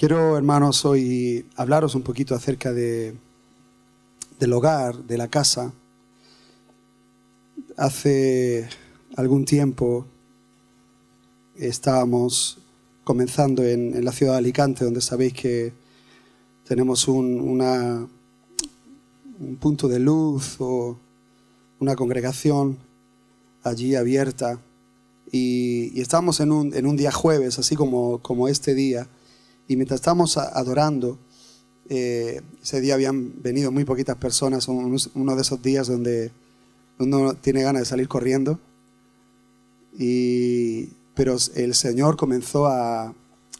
Quiero, hermanos, hoy hablaros un poquito acerca del hogar, de la casa. Hace algún tiempo estábamos comenzando en, la ciudad de Alicante, donde sabéis que tenemos un, punto de luz o una congregación allí abierta. Y, estábamos en un, día jueves, así como este día y mientras estábamos adorando, eh, ese día habían venido muy poquitas personas, uno de esos días donde uno tiene ganas de salir corriendo. Y, pero el Señor comenzó a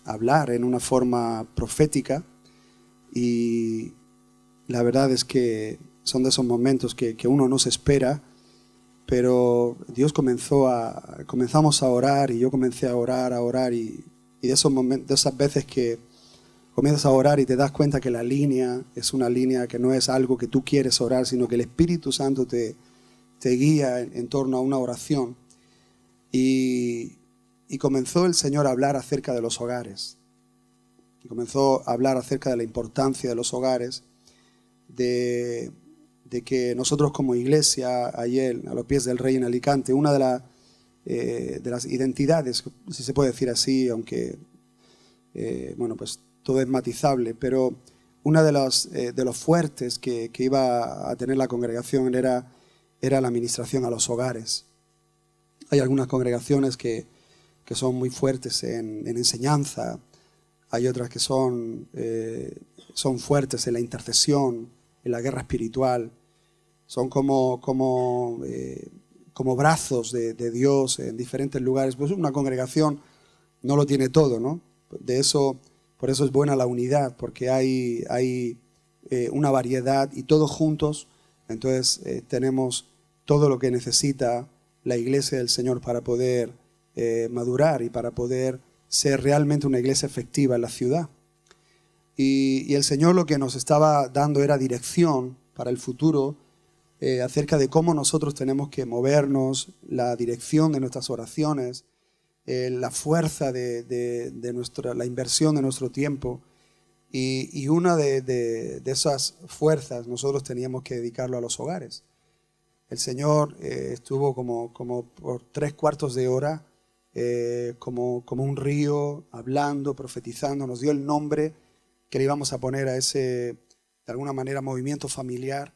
hablar en una forma profética y la verdad es que son de esos momentos que, que uno no se espera, pero Dios comenzó a, comenzamos a orar y yo comencé a orar, a orar y y de esos momentos, esas veces que comienzas a orar y te das cuenta que la línea es una línea que no es algo que tú quieres orar, sino que el Espíritu Santo te, te guía en, torno a una oración. Y, comenzó el Señor a hablar acerca de los hogares. Y comenzó a hablar acerca de la importancia de los hogares, de, de que nosotros como iglesia, ayer, a los pies del Rey en Alicante, una de las eh, de las identidades, si se puede decir así, aunque eh, bueno, pues todo es matizable, pero una de las eh, de los fuertes que, iba a tener la congregación era, era la administración a los hogares. Hay algunas congregaciones que, son muy fuertes en, enseñanza, hay otras que son, son fuertes en la intercesión, en la guerra espiritual, son como, como como brazos de, Dios en diferentes lugares. Pues una congregación no lo tiene todo, ¿no? De eso, por eso es buena la unidad, porque hay, hay eh, una variedad y todos juntos, entonces eh, tenemos todo lo que necesita la iglesia del Señor para poder eh, madurar y para poder ser realmente una iglesia efectiva en la ciudad. y el Señor lo que nos estaba dando era dirección para el futuro, eh, acerca de cómo nosotros tenemos que movernos, la dirección de nuestras oraciones, eh, la fuerza de, nuestra, la inversión de nuestro tiempo. Y, una de, esas fuerzas nosotros teníamos que dedicarlo a los hogares. El Señor eh, estuvo como, por tres cuartos de hora, como, como un río, hablando, profetizando, nos dio el nombre que le íbamos a poner a ese, de alguna manera, movimiento familiar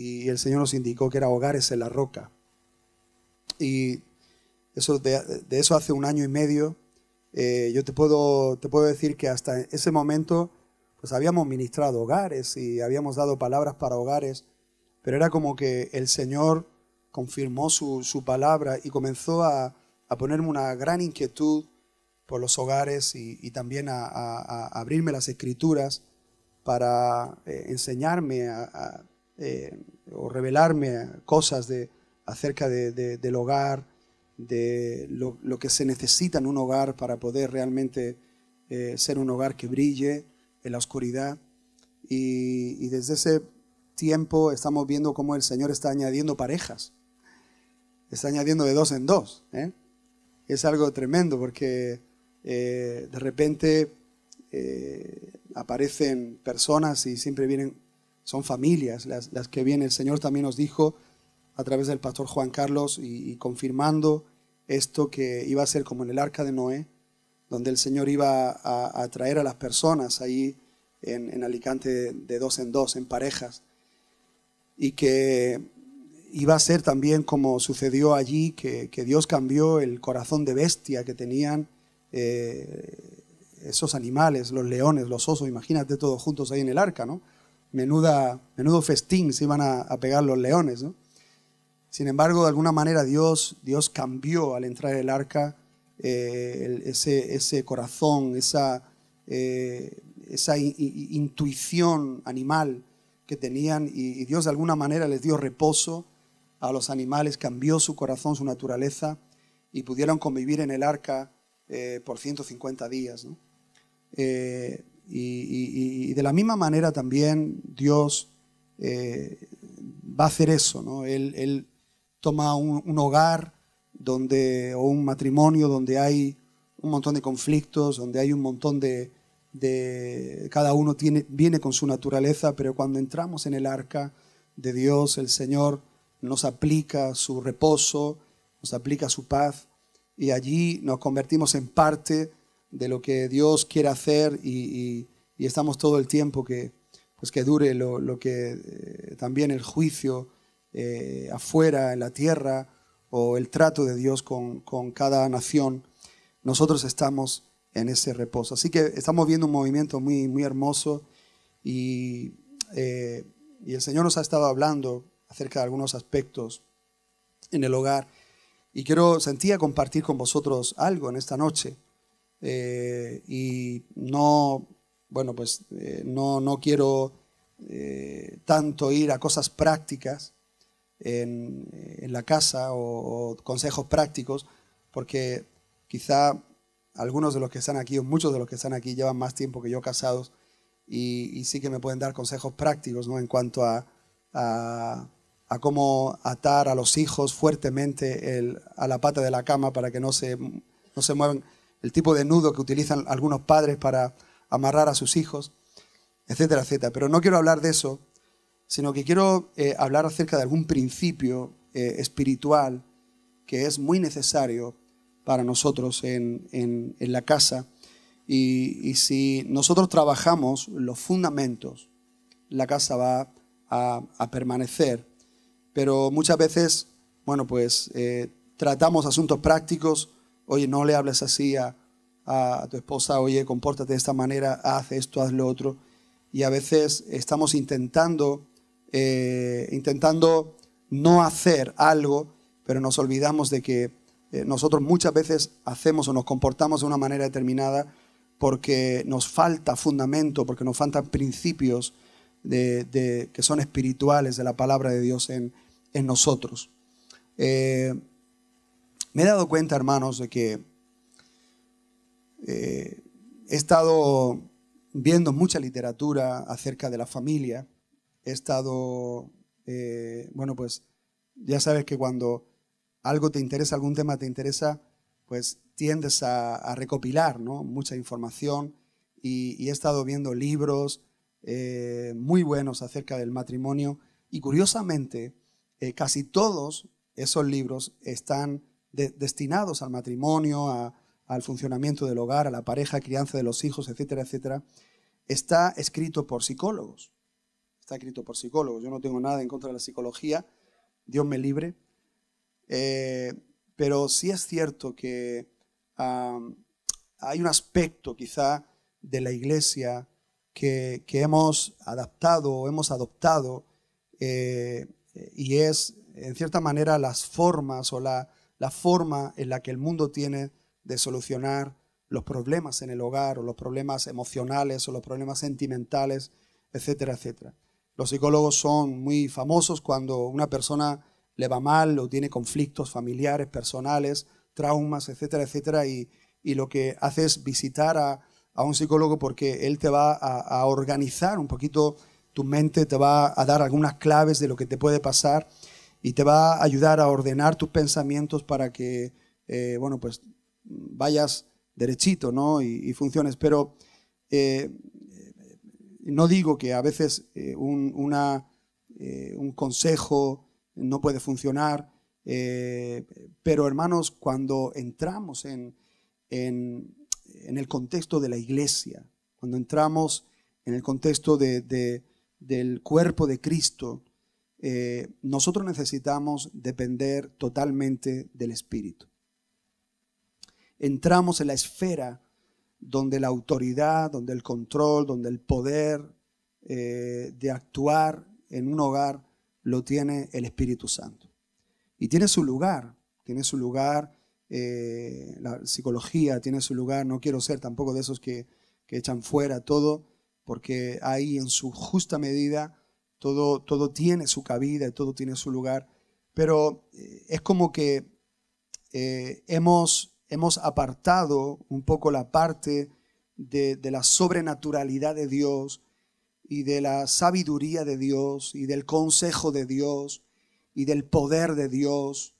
y el Señor nos indicó que era hogares en la roca. Y eso de, eso hace un año y medio, eh, yo te puedo, te puedo decir que hasta ese momento pues habíamos ministrado hogares y habíamos dado palabras para hogares, pero era como que el Señor confirmó su, palabra y comenzó a, ponerme una gran inquietud por los hogares y, también a, abrirme las escrituras para eh, enseñarme a, eh, o revelarme cosas de, acerca del hogar, de lo, que se necesita en un hogar para poder realmente eh, ser un hogar que brille en la oscuridad. Y, desde ese tiempo estamos viendo cómo el Señor está añadiendo parejas, está añadiendo de dos en dos. ¿eh? Es algo tremendo porque de repente aparecen personas y siempre vienen son familias las, que viene. El Señor también nos dijo a través del pastor Juan Carlos y, confirmando esto que iba a ser como en el arca de Noé, donde el Señor iba a, traer a las personas ahí en, Alicante de, dos en dos, en parejas, y que iba a ser también como sucedió allí, que, Dios cambió el corazón de bestia que tenían eh, esos animales, los leones, los osos, imagínate todos juntos ahí en el arca, ¿no? menuda, menudo festín se iban a, pegar los leones. Sin embargo, de alguna manera Dios, Dios cambió al entrar el arca eh, ese, corazón, esa, eh, esa intuición animal que tenían y, Dios de alguna manera les dio reposo a los animales, cambió su corazón, su naturaleza y pudieron convivir en el arca eh, por 150 días. ¿no? Y, de la misma manera también Dios eh, va a hacer eso, Él, toma un, hogar donde, o un matrimonio donde hay un montón de conflictos, donde hay un montón de... cada uno viene con su naturaleza, pero cuando entramos en el arca de Dios, el Señor nos aplica su reposo, nos aplica su paz, y allí nos convertimos en parte de lo que Dios quiere hacer y, estamos todo el tiempo que, pues que dure lo, que eh, también el juicio eh, afuera, en la tierra, o el trato de Dios con, cada nación. Nosotros estamos en ese reposo. Así que estamos viendo un movimiento muy, muy hermoso y, eh, y el Señor nos ha estado hablando acerca de algunos aspectos en el hogar. Y quiero, sentía compartir con vosotros algo en esta noche. Eh, y no, bueno, pues eh, no, no, quiero eh, tanto ir a cosas prácticas en, la casa o, consejos prácticos, porque quizá algunos de los que están aquí o muchos de los que están aquí llevan más tiempo que yo casados y, sí que me pueden dar consejos prácticos ¿no? en cuanto a, a, cómo atar a los hijos fuertemente a la pata de la cama para que no se, no se muevan el tipo de nudo que utilizan algunos padres para amarrar a sus hijos, etcétera, etcétera. Pero no quiero hablar de eso, sino que quiero eh, hablar acerca de algún principio eh, espiritual que es muy necesario para nosotros en, la casa. Y, si nosotros trabajamos los fundamentos, la casa va a, permanecer. Pero muchas veces, bueno, pues eh, tratamos asuntos prácticos Oye, no le hables así a, tu esposa, oye, compórtate de esta manera, haz esto, haz lo otro. Y a veces estamos intentando, eh, intentando no hacer algo, pero nos olvidamos de que eh, nosotros muchas veces hacemos o nos comportamos de una manera determinada porque nos falta fundamento, porque nos faltan principios de, que son espirituales de la palabra de Dios en, en nosotros. Eh, me he dado cuenta, hermanos, de que eh, he estado viendo mucha literatura acerca de la familia. He estado, eh, bueno, pues ya sabes que cuando algo te interesa, algún tema te interesa, pues tiendes a, recopilar ¿no? mucha información y, he estado viendo libros eh, muy buenos acerca del matrimonio y curiosamente casi todos esos libros están destinados al matrimonio, al funcionamiento del hogar, a la pareja, crianza de los hijos, etcétera, etcétera, está escrito por psicólogos. Está escrito por psicólogos. Yo no tengo nada en contra de la psicología, Dios me libre. Eh, pero sí es cierto que hay un aspecto quizá de la iglesia que, hemos adaptado o hemos adoptado eh, y es, en cierta manera, las formas o la, la forma en la que el mundo tiene de solucionar los problemas en el hogar o los problemas emocionales o los problemas sentimentales, etcétera, etcétera. Los psicólogos son muy famosos cuando una persona le va mal o tiene conflictos familiares, personales, traumas, etcétera, etcétera, y, lo que hace es visitar a, un psicólogo porque él te va a organizar un poquito tu mente, te va a dar algunas claves de lo que te puede pasar y te va a ayudar a ordenar tus pensamientos para que, eh, bueno, pues vayas derechito, ¿no? Y, funciones. Pero eh, no digo que a veces eh, un, un, consejo no puede funcionar, pero hermanos, cuando entramos en, el contexto de la iglesia, cuando entramos en el contexto del cuerpo de Cristo, eh, nosotros necesitamos depender totalmente del Espíritu. Entramos en la esfera donde la autoridad, donde el control, donde el poder eh, de actuar en un hogar lo tiene el Espíritu Santo. Y tiene su lugar, tiene su lugar eh, la psicología, tiene su lugar, no quiero ser tampoco de esos que, que echan fuera todo, porque ahí en su justa medida todo, tiene su cabida y todo tiene su lugar, pero eh, es como que eh, hemos, hemos apartado un poco la parte de la sobrenaturalidad de Dios y de la sabiduría de Dios y del consejo de Dios y del poder de Dios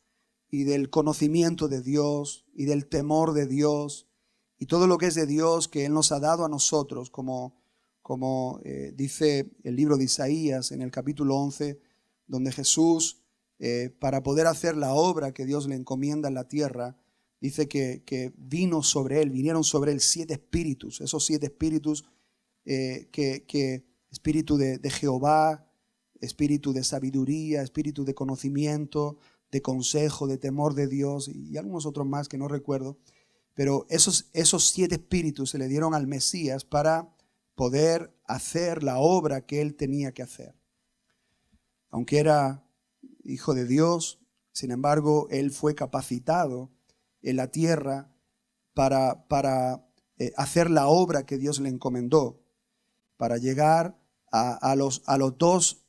y del conocimiento de Dios y del temor de Dios y todo lo que es de Dios que Él nos ha dado a nosotros como, como eh, dice el libro de Isaías en el capítulo 11, donde Jesús, eh, para poder hacer la obra que Dios le encomienda en la tierra, dice que, vino sobre él, vinieron sobre él siete espíritus, esos siete espíritus eh, que, espíritu de, de Jehová, espíritu de sabiduría, espíritu de conocimiento, de consejo, de temor de Dios y, algunos otros más que no recuerdo. Pero esos, esos siete espíritus se le dieron al Mesías para poder hacer la obra que él tenía que hacer. Aunque era hijo de Dios, sin embargo, él fue capacitado en la tierra para, para eh, hacer la obra que Dios le encomendó, para llegar a, los, a, los, dos,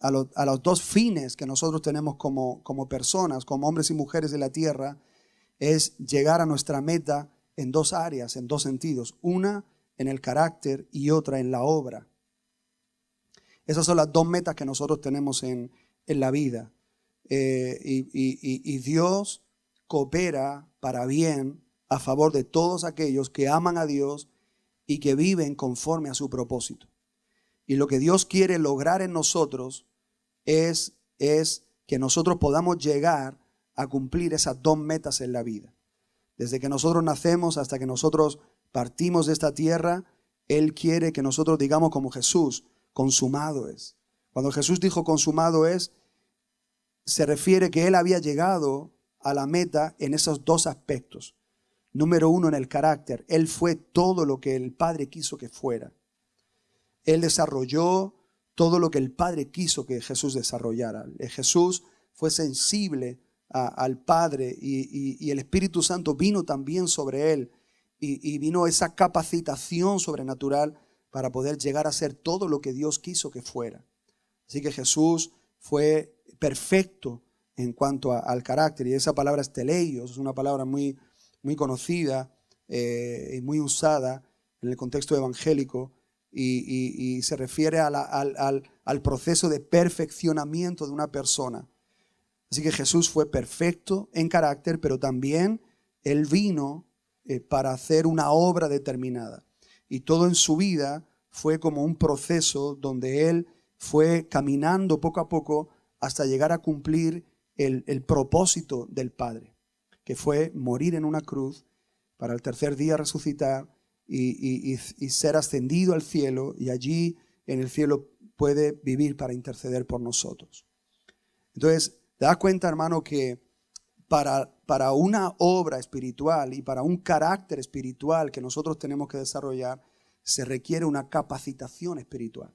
a a, los, dos fines que nosotros tenemos como, como personas, como hombres y mujeres de la tierra, es llegar a nuestra meta en dos áreas, en dos sentidos. Una, en el carácter y otra en la obra. Esas son las dos metas que nosotros tenemos en, la vida. Eh, y, y Dios coopera para bien a favor de todos aquellos que aman a Dios y que viven conforme a su propósito. Y lo que Dios quiere lograr en nosotros es, es que nosotros podamos llegar a cumplir esas dos metas en la vida. Desde que nosotros nacemos hasta que nosotros partimos de esta tierra, Él quiere que nosotros digamos como Jesús, consumado es. Cuando Jesús dijo consumado es, se refiere que Él había llegado a la meta en esos dos aspectos. Número uno, en el carácter. Él fue todo lo que el Padre quiso que fuera. Él desarrolló todo lo que el Padre quiso que Jesús desarrollara. Eh, Jesús fue sensible al Padre y el Espíritu Santo vino también sobre él y, vino esa capacitación sobrenatural para poder llegar a ser todo lo que Dios quiso que fuera. Así que Jesús fue perfecto en cuanto al carácter, y esa palabra esteleios es una palabra muy, muy conocida eh, y muy usada en el contexto evangélico, y, se refiere al, al proceso de perfeccionamiento de una persona. Así que Jesús fue perfecto en carácter, pero también él vino eh, para hacer una obra determinada. Y todo en su vida fue como un proceso donde él fue caminando poco a poco hasta llegar a cumplir el, propósito del Padre, que fue morir en una cruz para el tercer día resucitar y, y, ser ascendido al cielo y allí en el cielo puede vivir para interceder por nosotros. Entonces, te das cuenta, hermano, que para, una obra espiritual y para un carácter espiritual que nosotros tenemos que desarrollar, se requiere una capacitación espiritual.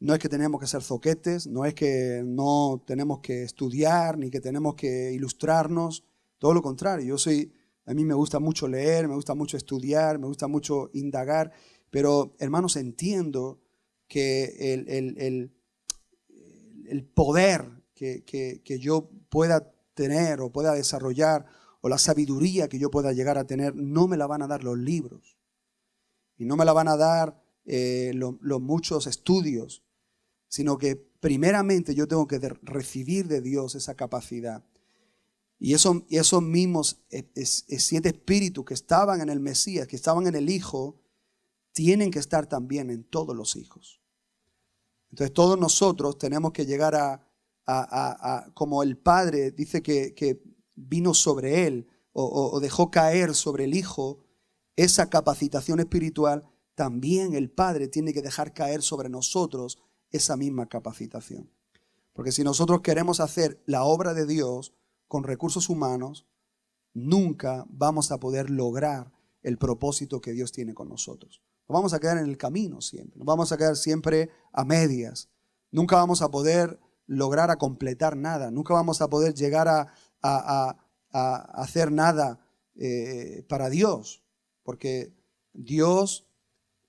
No es que tenemos que ser zoquetes, no es que no tenemos que estudiar, ni que tenemos que ilustrarnos, todo lo contrario, yo soy, a mí me gusta mucho leer, me gusta mucho estudiar, me gusta mucho indagar, pero hermanos, entiendo que el, poder que, que, yo pueda tener o pueda desarrollar o la sabiduría que yo pueda llegar a tener, no me la van a dar los libros. Y no me la van a dar eh, los muchos estudios, sino que primeramente yo tengo que recibir de Dios esa capacidad. Y esos, esos mismos e, e, e siete espíritus que estaban en el Mesías, que estaban en el Hijo, tienen que estar también en todos los hijos. Entonces todos nosotros tenemos que llegar a, como el padre dice que, vino sobre él o, o dejó caer sobre el hijo, esa capacitación espiritual, también el padre tiene que dejar caer sobre nosotros esa misma capacitación. Porque si nosotros queremos hacer la obra de Dios con recursos humanos, nunca vamos a poder lograr el propósito que Dios tiene con nosotros. Nos vamos a quedar en el camino siempre, nos vamos a quedar siempre a medias. Nunca vamos a poder lograr a completar nada, nunca vamos a poder llegar a, hacer nada eh, para Dios, porque Dios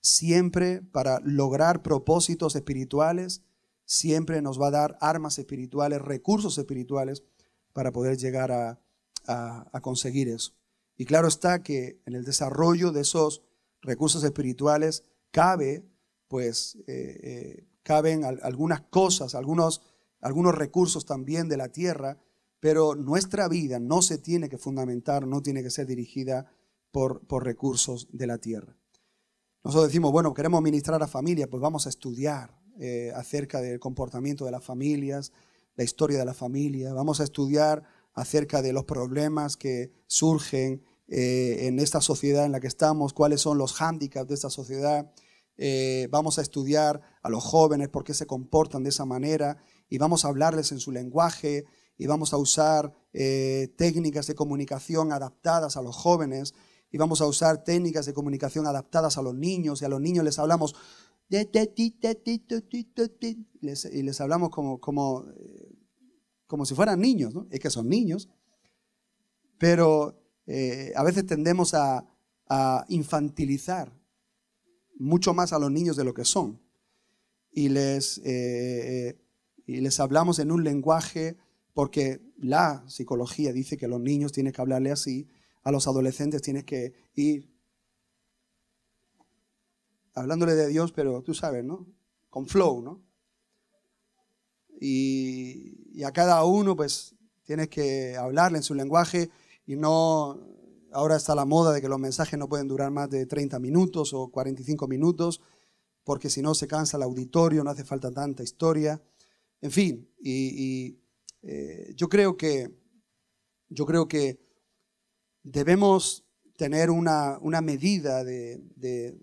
siempre para lograr propósitos espirituales, siempre nos va a dar armas espirituales, recursos espirituales para poder llegar a, conseguir eso. Y claro está que en el desarrollo de esos recursos espirituales cabe, pues, eh, eh, caben algunas cosas, algunos algunos recursos también de la tierra, pero nuestra vida no se tiene que fundamentar, no tiene que ser dirigida por, recursos de la tierra. Nosotros decimos, bueno, queremos ministrar a familia, pues vamos a estudiar eh, acerca del comportamiento de las familias, la historia de la familia, vamos a estudiar acerca de los problemas que surgen eh, en esta sociedad en la que estamos, cuáles son los hándicaps de esta sociedad, eh, vamos a estudiar a los jóvenes por qué se comportan de esa manera y vamos a hablarles en su lenguaje y vamos a usar eh, técnicas de comunicación adaptadas a los jóvenes y vamos a usar técnicas de comunicación adaptadas a los niños y a los niños les hablamos y les hablamos como, como, eh, como si fueran niños, es que son niños, pero eh, a veces tendemos a infantilizar mucho más a los niños de lo que son y les, eh, eh, eh, y les hablamos en un lenguaje, porque la psicología dice que los niños tienes que hablarle así, a los adolescentes tienes que ir hablándole de Dios, pero tú sabes, ¿no? Con flow, ¿no? Y, y, a cada uno, pues, tienes que hablarle en su lenguaje y no, ahora está la moda de que los mensajes no pueden durar más de 30 minutos o 45 minutos, porque si no se cansa el auditorio, no hace falta tanta historia. En fin, y, eh, yo, creo que, yo creo que debemos tener una, medida de,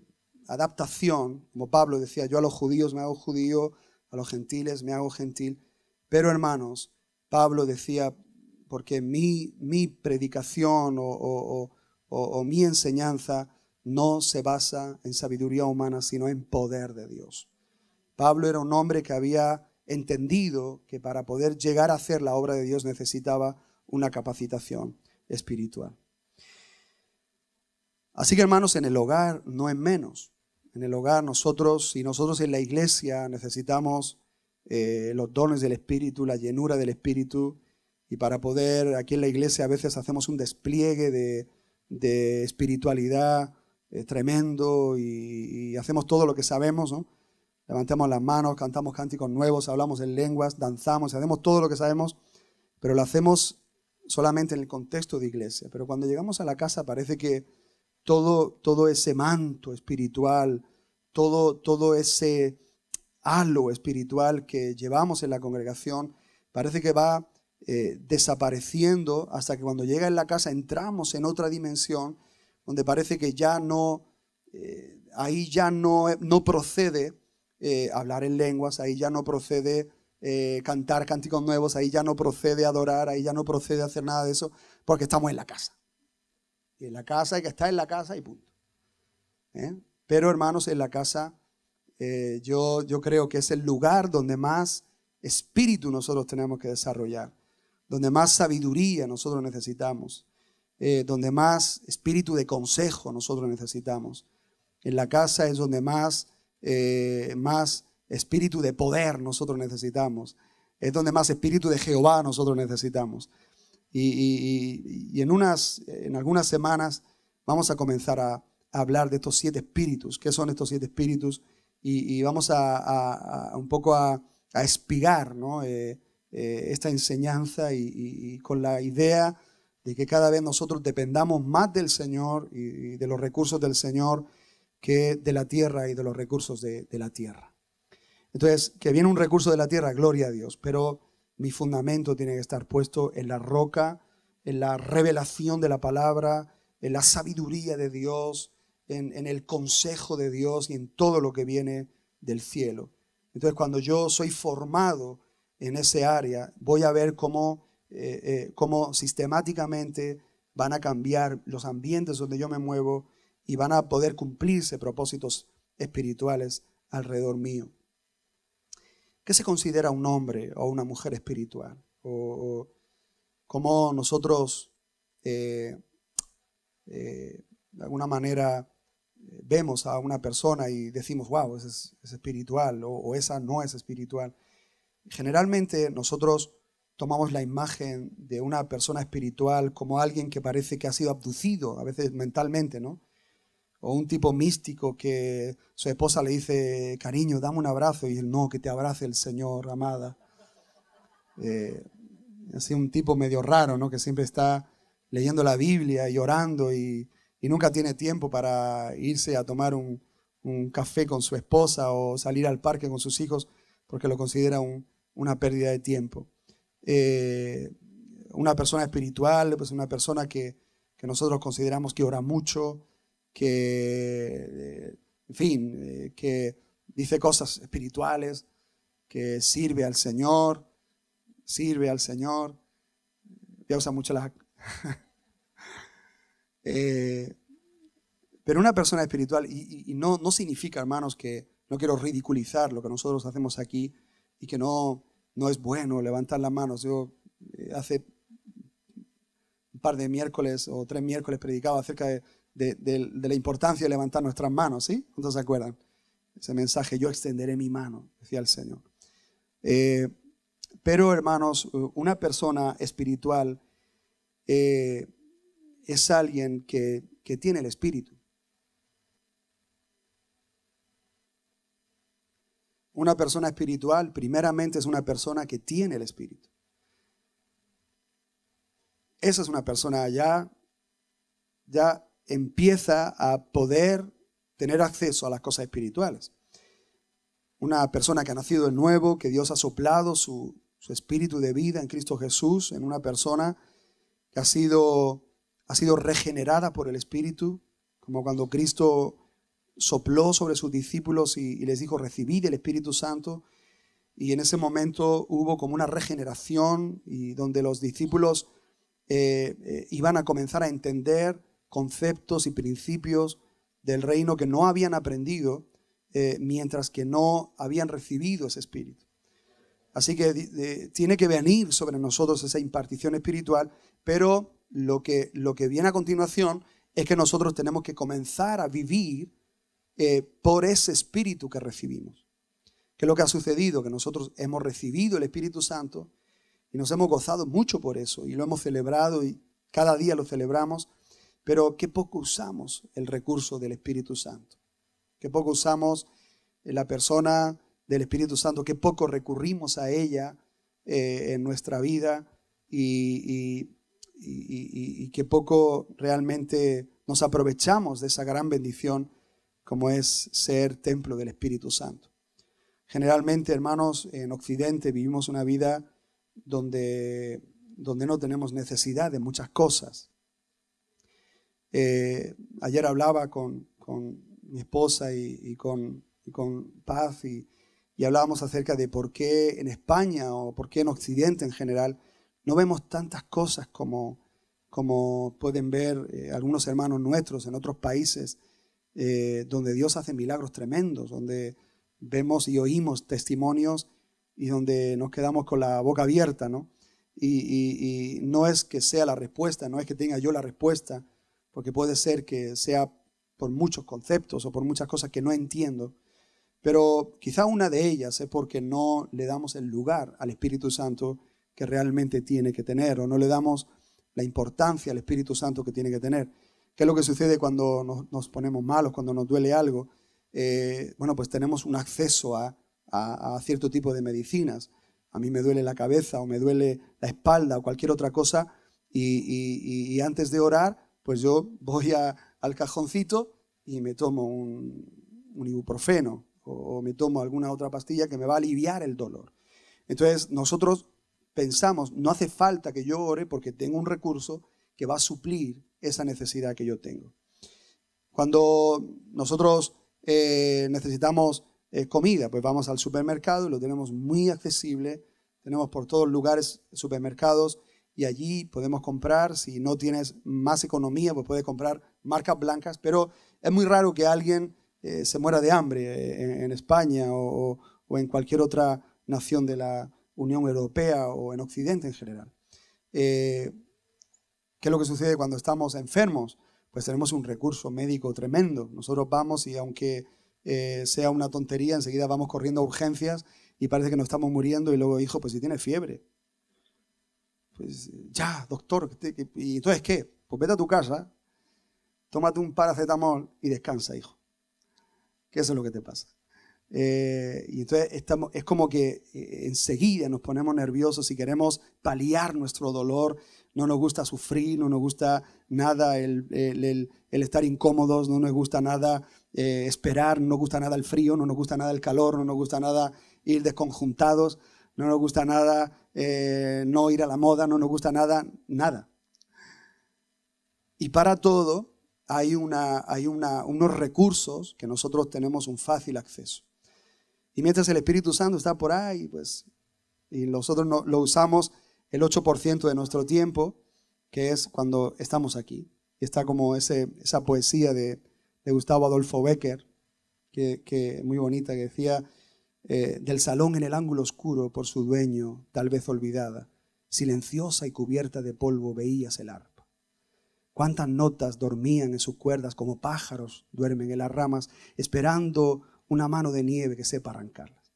adaptación, como Pablo decía, yo a los judíos me hago judío, a los gentiles me hago gentil, pero hermanos, Pablo decía, porque mi, predicación o mi enseñanza no se basa en sabiduría humana, sino en poder de Dios. Pablo era un hombre que había entendido que para poder llegar a hacer la obra de Dios necesitaba una capacitación espiritual. Así que hermanos, en el hogar no es menos. En el hogar nosotros y nosotros en la iglesia necesitamos eh, los dones del Espíritu, la llenura del Espíritu. Y para poder, aquí en la iglesia a veces hacemos un despliegue de espiritualidad tremendo y, hacemos todo lo que sabemos, ¿no? Levantamos las manos, cantamos cánticos nuevos, hablamos en lenguas, danzamos, hacemos todo lo que sabemos, pero lo hacemos solamente en el contexto de iglesia. Pero cuando llegamos a la casa parece que todo, todo ese manto espiritual, todo, todo ese halo espiritual que llevamos en la congregación, parece que va eh, desapareciendo hasta que cuando llega en la casa entramos en otra dimensión donde parece que ya no, eh, ahí ya no, no procede eh, hablar en lenguas, ahí ya no procede eh, cantar cánticos nuevos, ahí ya no procede adorar, ahí ya no procede hacer nada de eso, porque estamos en la casa. Y en la casa hay que estar en la casa y punto. Pero hermanos, en la casa yo, yo creo que es el lugar donde más espíritu nosotros tenemos que desarrollar, donde más sabiduría nosotros necesitamos eh, donde más espíritu de consejo nosotros necesitamos. En la casa es donde más, eh, más espíritu de poder nosotros necesitamos. Es donde más espíritu de Jehová nosotros necesitamos. Y, en, unas, en algunas semanas vamos a comenzar a, hablar de estos siete espíritus. ¿Qué son estos siete espíritus? Y, vamos a, un poco a, espigar eh, esta enseñanza y, con la idea de que cada vez nosotros dependamos más del Señor y, de los recursos del Señor que de la tierra y de los recursos de, la tierra. Entonces, que viene un recurso de la tierra, gloria a Dios, pero mi fundamento tiene que estar puesto en la roca, en la revelación de la palabra, en la sabiduría de Dios, en, en el consejo de Dios y en todo lo que viene del cielo. Entonces, cuando yo soy formado en ese área, voy a ver cómo eh, eh, cómo sistemáticamente van a cambiar los ambientes donde yo me muevo y van a poder cumplirse propósitos espirituales alrededor mío. ¿Qué se considera un hombre o una mujer espiritual? O, cómo nosotros, eh, de alguna manera, vemos a una persona y decimos, wow, es, espiritual o, o, esa no es espiritual. Generalmente nosotros tomamos la imagen de una persona espiritual como alguien que parece que ha sido abducido, a veces mentalmente, ¿no? O un tipo místico que su esposa le dice, cariño, dame un abrazo, y él, no, que te abrace el Señor, amada. Eh, así un tipo medio raro, ¿no? Que siempre está leyendo la Biblia y orando y, nunca tiene tiempo para irse a tomar un, café con su esposa o salir al parque con sus hijos porque lo considera una pérdida de tiempo. Eh, una persona espiritual, pues una persona que, nosotros consideramos que ora mucho, que, eh, en fin, eh, que dice cosas espirituales, que sirve al Señor, sirve al Señor. Ya usa mucho pero una persona espiritual, y, no significa, hermanos, que no quiero ridiculizar lo que nosotros hacemos aquí y que no no es bueno levantar las manos. Yo eh, hace un par de miércoles o tres miércoles predicaba acerca de, la importancia de levantar nuestras manos, ¿sí? ¿Entonces se acuerdan? Ese mensaje, yo extenderé mi mano, decía el Señor. Eh, pero hermanos, una persona espiritual eh, es alguien que tiene el espíritu. Una persona espiritual primeramente es una persona que tiene el Espíritu. Esa es una persona ya, ya empieza a poder tener acceso a las cosas espirituales. Una persona que ha nacido de nuevo, que Dios ha soplado su, espíritu de vida en Cristo Jesús, en una persona que ha sido, ha sido regenerada por el Espíritu, como cuando Cristo sopló sobre sus discípulos y, les dijo, recibid el Espíritu Santo. Y en ese momento hubo como una regeneración y donde los discípulos eh, eh, iban a comenzar a entender conceptos y principios del reino que no habían aprendido eh, mientras que no habían recibido ese espíritu. Así que tiene que venir sobre nosotros esa impartición espiritual, pero lo que, lo que viene a continuación es que nosotros tenemos que comenzar a vivir eh, por ese Espíritu que recibimos. que es lo que ha sucedido? Que nosotros hemos recibido el Espíritu Santo y nos hemos gozado mucho por eso y lo hemos celebrado y cada día lo celebramos, pero qué poco usamos el recurso del Espíritu Santo, qué poco usamos eh, la persona del Espíritu Santo, qué poco recurrimos a ella eh, en nuestra vida y, y y, poco realmente nos aprovechamos de esa gran bendición como es ser templo del Espíritu Santo. Generalmente, hermanos, en Occidente vivimos una vida donde, no tenemos necesidad de muchas cosas. Eh, ayer hablaba con, mi esposa y, con, Paz y, hablábamos acerca de por qué en España o por qué en Occidente en general no vemos tantas cosas como, pueden ver eh, algunos hermanos nuestros en otros países eh, donde Dios hace milagros tremendos, donde vemos y oímos testimonios y donde nos quedamos con la boca abierta, ¿no? y, no es que sea la respuesta, no es que tenga yo la respuesta, porque puede ser que sea por muchos conceptos o por muchas cosas que no entiendo, pero quizá una de ellas es porque no le damos el lugar al Espíritu Santo que realmente tiene que tener o no le damos la importancia al Espíritu Santo que tiene que tener. ¿Qué es lo que sucede cuando nos, ponemos malos, cuando nos duele algo? Eh, bueno, pues tenemos un acceso a, cierto tipo de medicinas. A mí me duele la cabeza o me duele la espalda o cualquier otra cosa y, antes de orar, pues yo voy al cajoncito y me tomo un, ibuprofeno o me tomo alguna otra pastilla que me va a aliviar el dolor. Entonces nosotros pensamos, no hace falta que yo ore porque tengo un recurso que va a suplir esa necesidad que yo tengo. Cuando nosotros eh, necesitamos eh, comida, pues vamos al supermercado, y lo tenemos muy accesible, tenemos por todos lugares supermercados y allí podemos comprar, si no tienes más economía, pues puedes comprar marcas blancas, pero es muy raro que alguien eh, se muera de hambre en, España o, en cualquier otra nación de la Unión Europea o en Occidente en general. ¿Qué es lo que sucede cuando estamos enfermos? Pues tenemos un recurso médico tremendo. Nosotros vamos y aunque eh, sea una tontería, enseguida vamos corriendo a urgencias y parece que nos estamos muriendo y luego, hijo, pues si tienes fiebre. Pues ya, doctor, ¿y entonces qué? Pues vete a tu casa, tómate un paracetamol y descansa, hijo. ¿Qué es lo que te pasa? Eh, y entonces estamos, es como que eh, enseguida nos ponemos nerviosos y queremos paliar nuestro dolor. No nos gusta sufrir, no nos gusta nada el, estar incómodos, no nos gusta nada eh, esperar, no nos gusta nada el frío, no nos gusta nada el calor, no nos gusta nada ir desconjuntados, no nos gusta nada no ir a la moda, no nos gusta nada, nada. Y para todo hay, una, hay unos recursos que nosotros tenemos un fácil acceso. Y mientras el Espíritu Santo está por ahí, pues, y nosotros lo usamos el 8% de nuestro tiempo, que es cuando estamos aquí. Y está como ese, esa poesía de, Gustavo Adolfo Becker, que, muy bonita, que decía, eh, del salón en el ángulo oscuro por su dueño, tal vez olvidada, silenciosa y cubierta de polvo, veías el arpa. Cuántas notas dormían en sus cuerdas como pájaros duermen en las ramas, esperando una mano de nieve que sepa arrancarlas.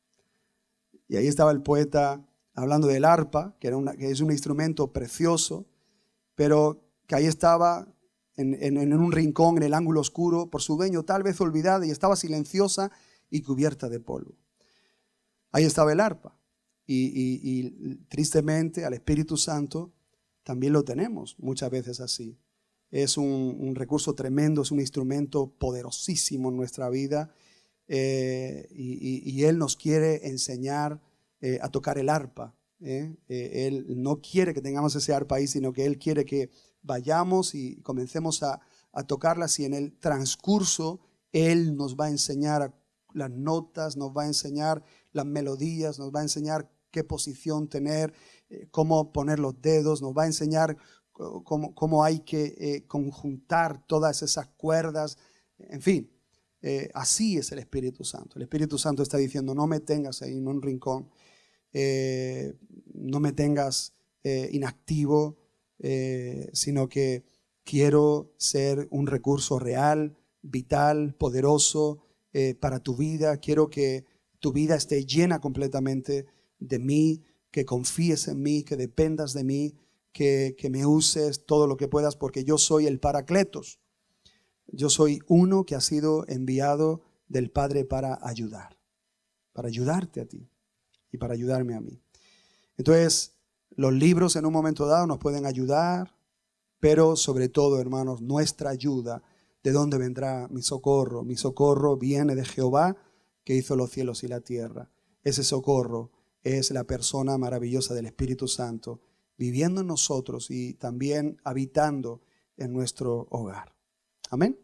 Y ahí estaba el poeta hablando del arpa, que, es un instrumento precioso, pero que ahí estaba en, un rincón, en el ángulo oscuro, por su dueño tal vez olvidada y estaba silenciosa y cubierta de polvo. Ahí estaba el arpa. Y, tristemente al Espíritu Santo también lo tenemos muchas veces así. Es un, un recurso tremendo, es un instrumento poderosísimo en nuestra vida eh, y, Él nos quiere enseñar eh, a tocar el arpa. ¿eh? él no quiere que tengamos ese arpa ahí, sino que Él quiere que vayamos y comencemos a, tocarlas y en el transcurso Él nos va a enseñar las notas, nos va a enseñar las melodías, nos va a enseñar qué posición tener, cómo poner los dedos, nos va a enseñar cómo hay que conjuntar todas esas cuerdas, en fin. Eh, así es el Espíritu Santo. El Espíritu Santo está diciendo, no me tengas ahí en un rincón, eh, no me tengas eh, inactivo, sino que quiero ser un recurso real, vital, poderoso para tu vida. Quiero que tu vida esté llena completamente de mí, que confíes en mí, que dependas de mí, que, que me uses todo lo que puedas, porque yo soy el paracletos yo soy uno que ha sido enviado del Padre para ayudar, para ayudarte a ti y para ayudarme a mí. Entonces, los libros en un momento dado nos pueden ayudar, pero sobre todo, hermanos, nuestra ayuda, ¿de dónde vendrá mi socorro? Mi socorro viene de Jehová, que hizo los cielos y la tierra. Ese socorro es la persona maravillosa del Espíritu Santo, viviendo en nosotros y también habitando en nuestro hogar. Amén.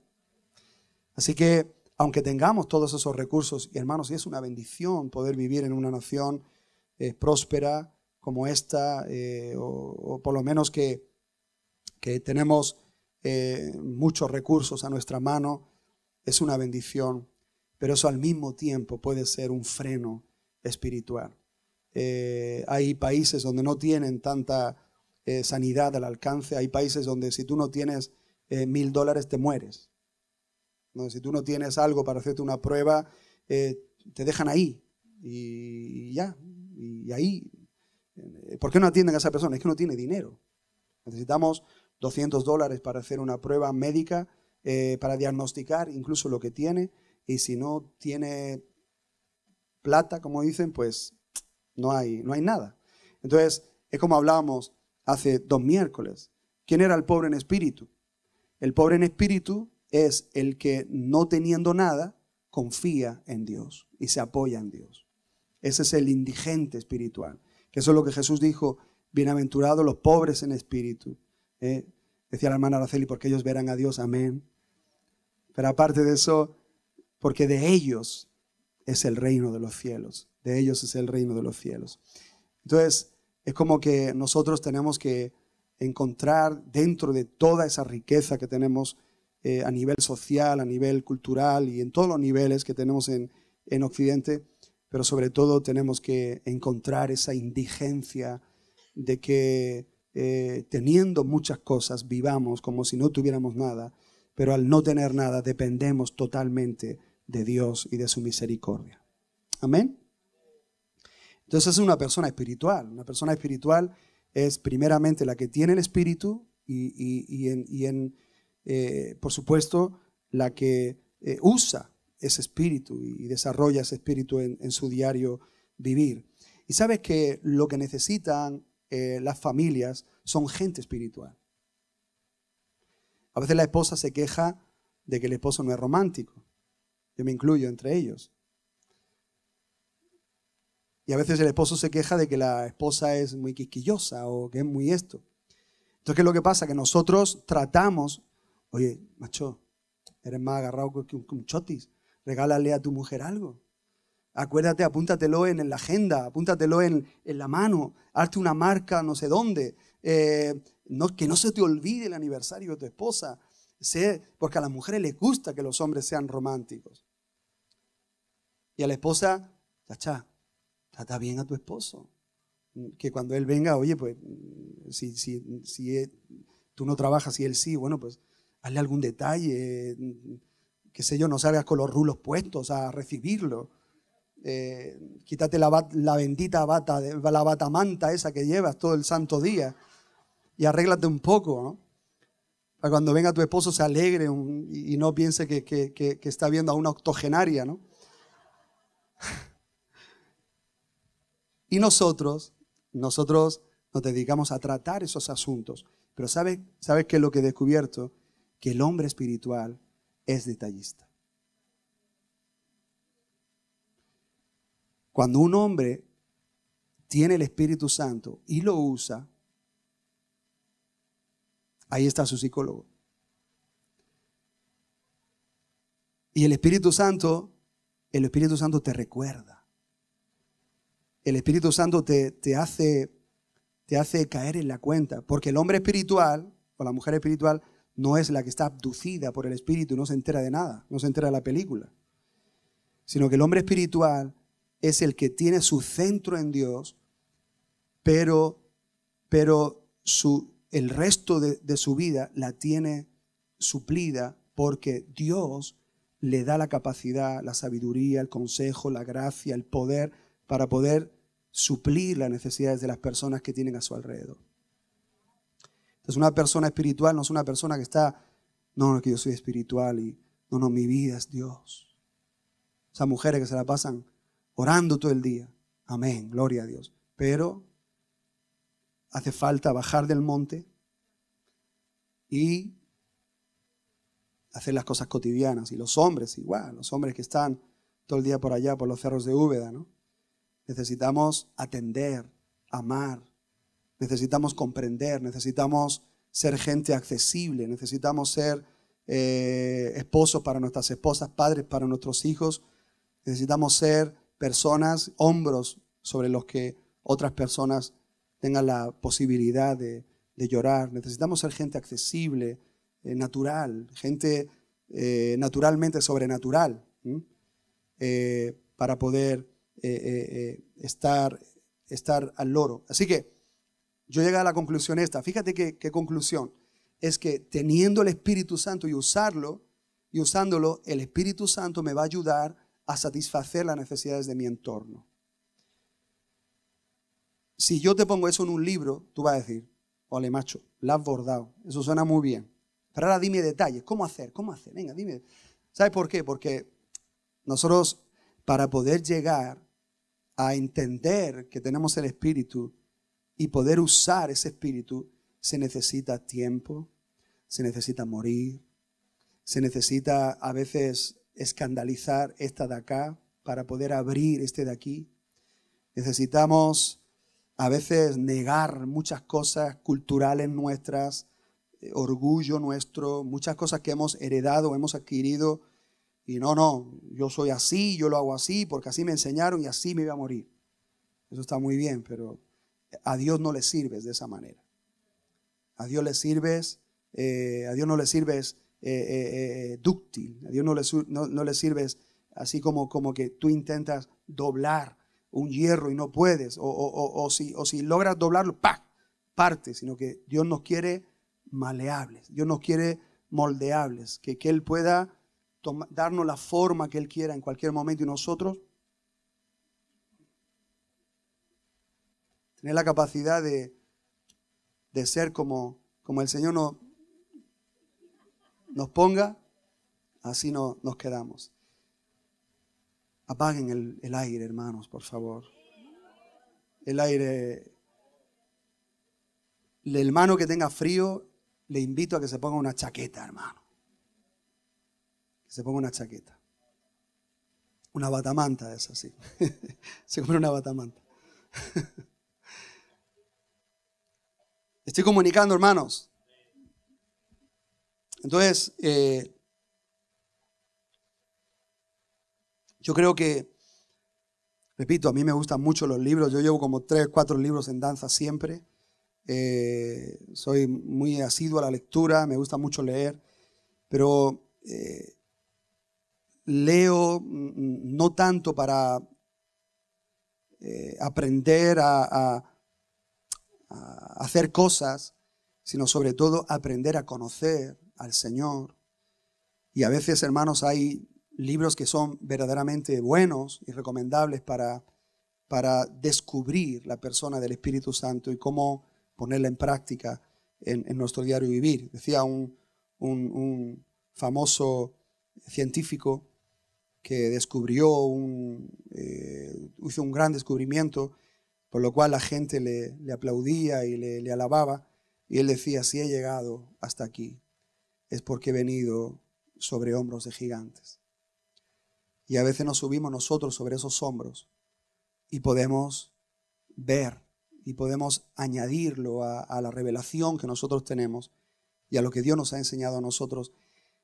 Así que, aunque tengamos todos esos recursos, y hermanos, y es una bendición poder vivir en una nación eh, próspera como esta, eh, o, por lo menos que, tenemos eh, muchos recursos a nuestra mano, es una bendición, pero eso al mismo tiempo puede ser un freno espiritual. hay países donde no tienen tanta sanidad al alcance, hay países donde si tú no tienes eh, mil dólares te mueres. Si tú no tienes algo para hacerte una prueba, eh, te dejan ahí y, ya. Y, ahí. Eh, ¿Por qué no atienden a esa persona? Es que no tiene dinero. Necesitamos 200 dólares para hacer una prueba médica, para diagnosticar incluso lo que tiene. Y si no tiene plata, como dicen, pues no hay, no hay nada. Entonces, es como hablábamos hace dos miércoles. ¿Quién era el pobre en espíritu? El pobre en espíritu es el que no teniendo nada, confía en Dios y se apoya en Dios. Ese es el indigente espiritual, que eso es lo que Jesús dijo, bienaventurados los pobres en espíritu. ¿eh? Decía la hermana Araceli, porque ellos verán a Dios, amén. Pero aparte de eso, porque de ellos es el reino de los cielos, de ellos es el reino de los cielos. Entonces, es como que nosotros tenemos que encontrar dentro de toda esa riqueza que tenemos eh, a nivel social, a nivel cultural y en todos los niveles que tenemos en, Occidente, pero sobre todo tenemos que encontrar esa indigencia de que eh, teniendo muchas cosas vivamos como si no tuviéramos nada, pero al no tener nada dependemos totalmente de Dios y de su misericordia. Amén. Entonces es una persona espiritual, una persona espiritual es primeramente la que tiene el espíritu y, en, eh, por supuesto, la que eh, usa ese espíritu y desarrolla ese espíritu en, su diario vivir. Y sabes que lo que necesitan eh, las familias son gente espiritual. A veces la esposa se queja de que el esposo no es romántico. Yo me incluyo entre ellos. Y a veces el esposo se queja de que la esposa es muy quisquillosa o que es muy esto. Entonces, ¿qué es lo que pasa? Que nosotros tratamos, oye, macho, eres más agarrado que un chotis, regálale a tu mujer algo. Acuérdate, apúntatelo en, la agenda, apúntatelo en, en, la mano, hazte una marca no sé dónde, eh, no, que no se te olvide el aniversario de tu esposa, sé, porque a las mujeres les gusta que los hombres sean románticos. Y a la esposa, chacha Trata bien a tu esposo. Que cuando él venga, oye, pues si, si, si tú no trabajas y él sí, bueno, pues hazle algún detalle, que sé yo, no salgas con los rulos puestos a recibirlo. Eh, quítate la, la, bendita bata, la batamanta esa que llevas todo el santo día y arréglate un poco, ¿no? Para cuando venga tu esposo se alegre y, no piense que, que, está viendo a una octogenaria, ¿no? Y nosotros, nosotros nos dedicamos a tratar esos asuntos. Pero ¿sabes, ¿sabes qué es lo que he descubierto? Que el hombre espiritual es detallista. Cuando un hombre tiene el Espíritu Santo y lo usa, ahí está su psicólogo. Y el Espíritu Santo, el Espíritu Santo te recuerda el Espíritu Santo te, hace, te hace caer en la cuenta, porque el hombre espiritual o la mujer espiritual no es la que está abducida por el Espíritu, no se entera de nada, no se entera de la película, sino que el hombre espiritual es el que tiene su centro en Dios, pero, pero su, el resto de, de su vida la tiene suplida porque Dios le da la capacidad, la sabiduría, el consejo, la gracia, el poder para poder suplir las necesidades de las personas que tienen a su alrededor. Entonces una persona espiritual no es una persona que está, no, no, que yo soy espiritual y no, no, mi vida es Dios. Esas mujeres que se la pasan orando todo el día. Amén, gloria a Dios. Pero hace falta bajar del monte y hacer las cosas cotidianas. Y los hombres igual, los hombres que están todo el día por allá, por los cerros de Úbeda, ¿no? necesitamos atender, amar, necesitamos comprender, necesitamos ser gente accesible, necesitamos ser eh, esposos para nuestras esposas, padres para nuestros hijos, necesitamos ser personas, hombros sobre los que otras personas tengan la posibilidad de, llorar, necesitamos ser gente accesible, eh, natural, gente eh, naturalmente sobrenatural, para poder eh, eh, eh, estar, estar al loro. Así que yo llegué a la conclusión esta. Fíjate qué, conclusión. Es que teniendo el Espíritu Santo y usarlo, y usándolo, el Espíritu Santo me va a ayudar a satisfacer las necesidades de mi entorno. Si yo te pongo eso en un libro, tú vas a decir, ole macho, lo has bordado, eso suena muy bien. Pero ahora dime detalles, ¿cómo hacer? ¿Cómo hacer? Venga, dime. ¿Sabes por qué? Porque nosotros, para poder llegar a entender que tenemos el Espíritu y poder usar ese Espíritu, se necesita tiempo, se necesita morir, se necesita a veces escandalizar esta de acá para poder abrir este de aquí. Necesitamos a veces negar muchas cosas culturales nuestras, eh, orgullo nuestro, muchas cosas que hemos heredado, hemos adquirido y no, no, yo soy así, yo lo hago así, porque así me enseñaron y así me iba a morir. Eso está muy bien, pero a Dios no le sirves de esa manera. A Dios le sirves, eh, a Dios no le sirves eh, eh, dúctil, a Dios no le, sirves así como, como que tú intentas doblar un hierro y no puedes, o, o, si, o si logras doblarlo, ¡pac! parte, sino que Dios nos quiere maleables, Dios nos quiere moldeables, que, que Él pueda darnos la forma que Él quiera en cualquier momento y nosotros tener la capacidad de, ser como, como el Señor nos ponga, así no, nos quedamos. Apaguen el, el aire, hermanos, por favor. El aire. El hermano que tenga frío, le invito a que se ponga una chaqueta, hermano se ponga una chaqueta. Una batamanta es así. se compra una batamanta. Estoy comunicando, hermanos. Entonces, eh, yo creo que, repito, a mí me gustan mucho los libros. Yo llevo como tres, cuatro libros en danza siempre. Eh, soy muy asiduo a la lectura, me gusta mucho leer, pero eh, leo mm, mm, no tanto para eh, aprender a, hacer cosas, sino sobre todo aprender a conocer al Señor. Y a veces, hermanos, hay libros que son verdaderamente buenos y recomendables para, para descubrir la persona del Espíritu Santo y cómo ponerla en práctica en, nuestro diario vivir. Decía un famoso científico que descubrió un, eh, hizo un gran descubrimiento, por lo cual la gente le, aplaudía y le, alababa, y él decía, si he llegado hasta aquí, es porque he venido sobre hombros de gigantes. Y a veces nos subimos nosotros sobre esos hombros y podemos ver y podemos añadirlo a la revelación que nosotros tenemos y a lo que Dios nos ha enseñado a nosotros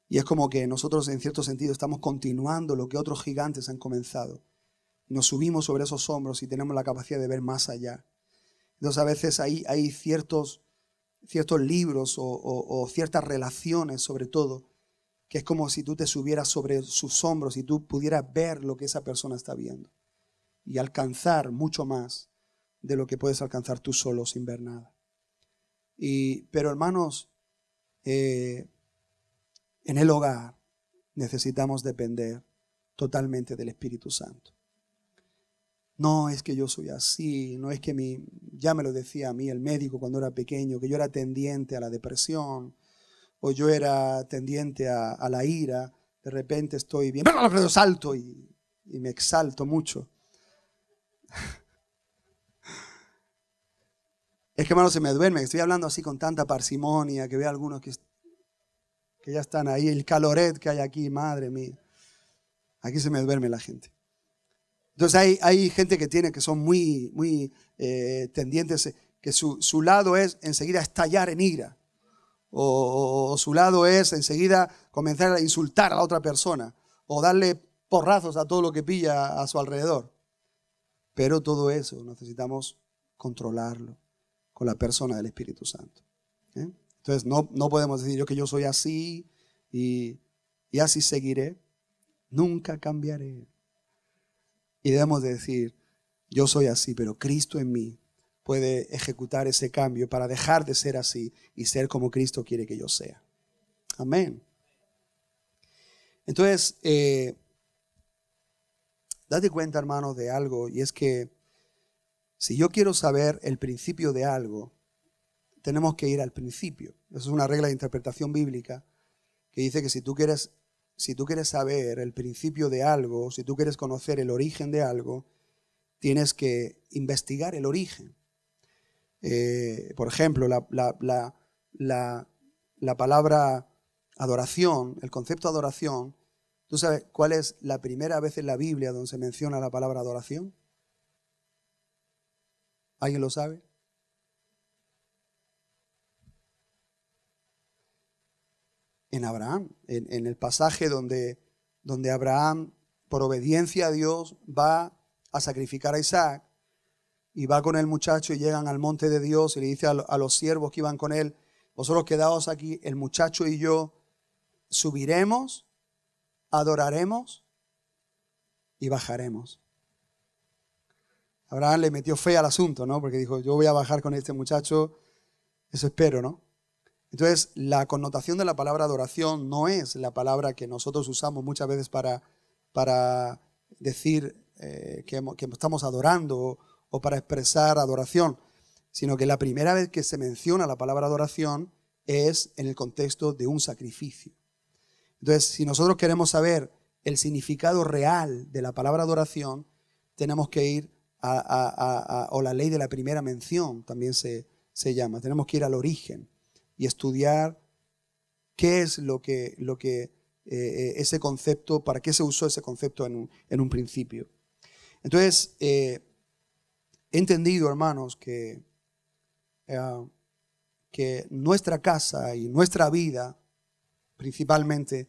y es como que nosotros en cierto sentido estamos continuando lo que otros gigantes han comenzado. Nos subimos sobre esos hombros y tenemos la capacidad de ver más allá. Entonces a veces hay, hay ciertos, ciertos libros o, ciertas relaciones sobre todo que es como si tú te subieras sobre sus hombros y tú pudieras ver lo que esa persona está viendo y alcanzar mucho más de lo que puedes alcanzar tú solo sin ver nada. Y, pero hermanos, eh, en el hogar, necesitamos depender totalmente del Espíritu Santo. No es que yo soy así, no es que mi, ya me lo decía a mí el médico cuando era pequeño, que yo era tendiente a la depresión o yo era tendiente a, la ira, de repente estoy bien, pero salto y, me exalto mucho. Es que, hermano, se me duerme, estoy hablando así con tanta parsimonia, que veo a algunos que que ya están ahí, el caloret que hay aquí, madre mía. Aquí se me duerme la gente. Entonces hay, hay gente que tiene, que son muy, muy eh, tendientes, eh, que su, lado es enseguida estallar en ira. O, o, su lado es enseguida comenzar a insultar a la otra persona. O darle porrazos a todo lo que pilla a su alrededor. Pero todo eso necesitamos controlarlo con la persona del Espíritu Santo. Entonces no, podemos decir yo que yo soy así y, así seguiré. Nunca cambiaré. Y debemos decir, yo soy así, pero Cristo en mí puede ejecutar ese cambio para dejar de ser así y ser como Cristo quiere que yo sea. Amén. Entonces, eh, date cuenta, hermano de algo, y es que si yo quiero saber el principio de algo, tenemos que ir al principio. Esa es una regla de interpretación bíblica que dice que si tú quieres, si tú quieres saber el principio de algo, si tú quieres conocer el origen de algo, tienes que investigar el origen. Eh, por ejemplo, la, la palabra adoración, el concepto adoración, ¿Tú sabes cuál es la primera vez en la Biblia donde se menciona la palabra adoración? ¿Alguien lo sabe? en Abraham, en, el pasaje donde, donde Abraham, por obediencia a Dios, va a sacrificar a Isaac y va con el muchacho y llegan al monte de Dios y le dice a, a los siervos que iban con él, vosotros quedaos aquí, el muchacho y yo subiremos, adoraremos y bajaremos. Abraham le metió fe al asunto, ¿no? Porque dijo, yo voy a bajar con este muchacho, eso espero, ¿no? Entonces, la connotación de la palabra adoración no es la palabra que nosotros usamos muchas veces para, para decir eh, que, estamos adorando o, para expresar adoración, sino que la primera vez que se menciona la palabra adoración es en el contexto de un sacrificio. Entonces, si nosotros queremos saber el significado real de la palabra adoración, tenemos que ir a, o la ley de la primera mención también se, se llama, tenemos que ir al origen y estudiar qué es lo que, lo que eh, eh, ese concepto, para qué se usó ese concepto en un, principio. Entonces, eh, he entendido, hermanos, que, que nuestra casa y nuestra vida, principalmente,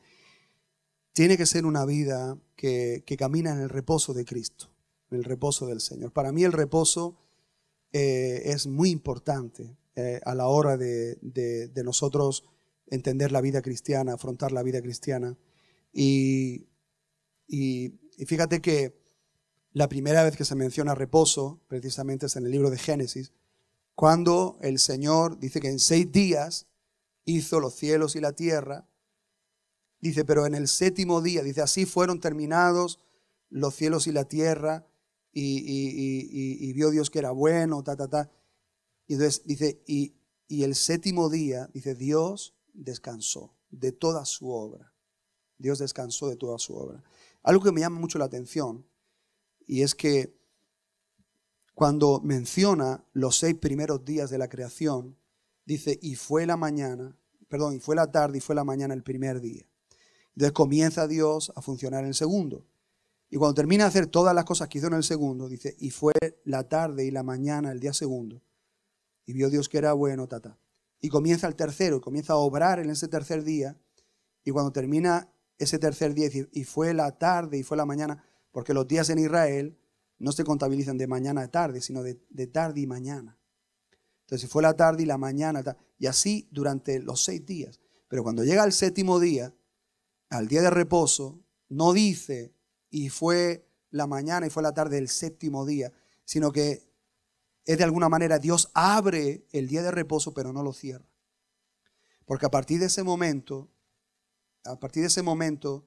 tiene que ser una vida que, camina en el reposo de Cristo, en el reposo del Señor. Para mí el reposo es muy importante. Eh, a la hora de, nosotros entender la vida cristiana, afrontar la vida cristiana. Y, fíjate que la primera vez que se menciona reposo, precisamente es en el libro de Génesis, cuando el Señor dice que en seis días hizo los cielos y la tierra, dice, pero en el séptimo día, dice, así fueron terminados los cielos y la tierra, y, y, vio Dios que era bueno, ta, ta, ta. Y entonces dice, y, el séptimo día, dice, Dios descansó de toda su obra. Dios descansó de toda su obra. Algo que me llama mucho la atención, y es que cuando menciona los seis primeros días de la creación, dice, y fue la mañana, perdón, y fue la tarde y fue la mañana el primer día. Entonces comienza Dios a funcionar el segundo. Y cuando termina de hacer todas las cosas que hizo en el segundo, dice, y fue la tarde y la mañana el día segundo y vio Dios que era bueno, tata. Y comienza el tercero, comienza a obrar en ese tercer día, y cuando termina ese tercer día, y fue la tarde y fue la mañana, porque los días en Israel no se contabilizan de mañana a tarde, sino de, de tarde y mañana. Entonces fue la tarde y la mañana, y así durante los seis días. Pero cuando llega el séptimo día, al día de reposo, no dice, y fue la mañana y fue la tarde del séptimo día, sino que es de alguna manera Dios abre el día de reposo, pero no lo cierra. Porque a partir de ese momento, a partir de ese momento,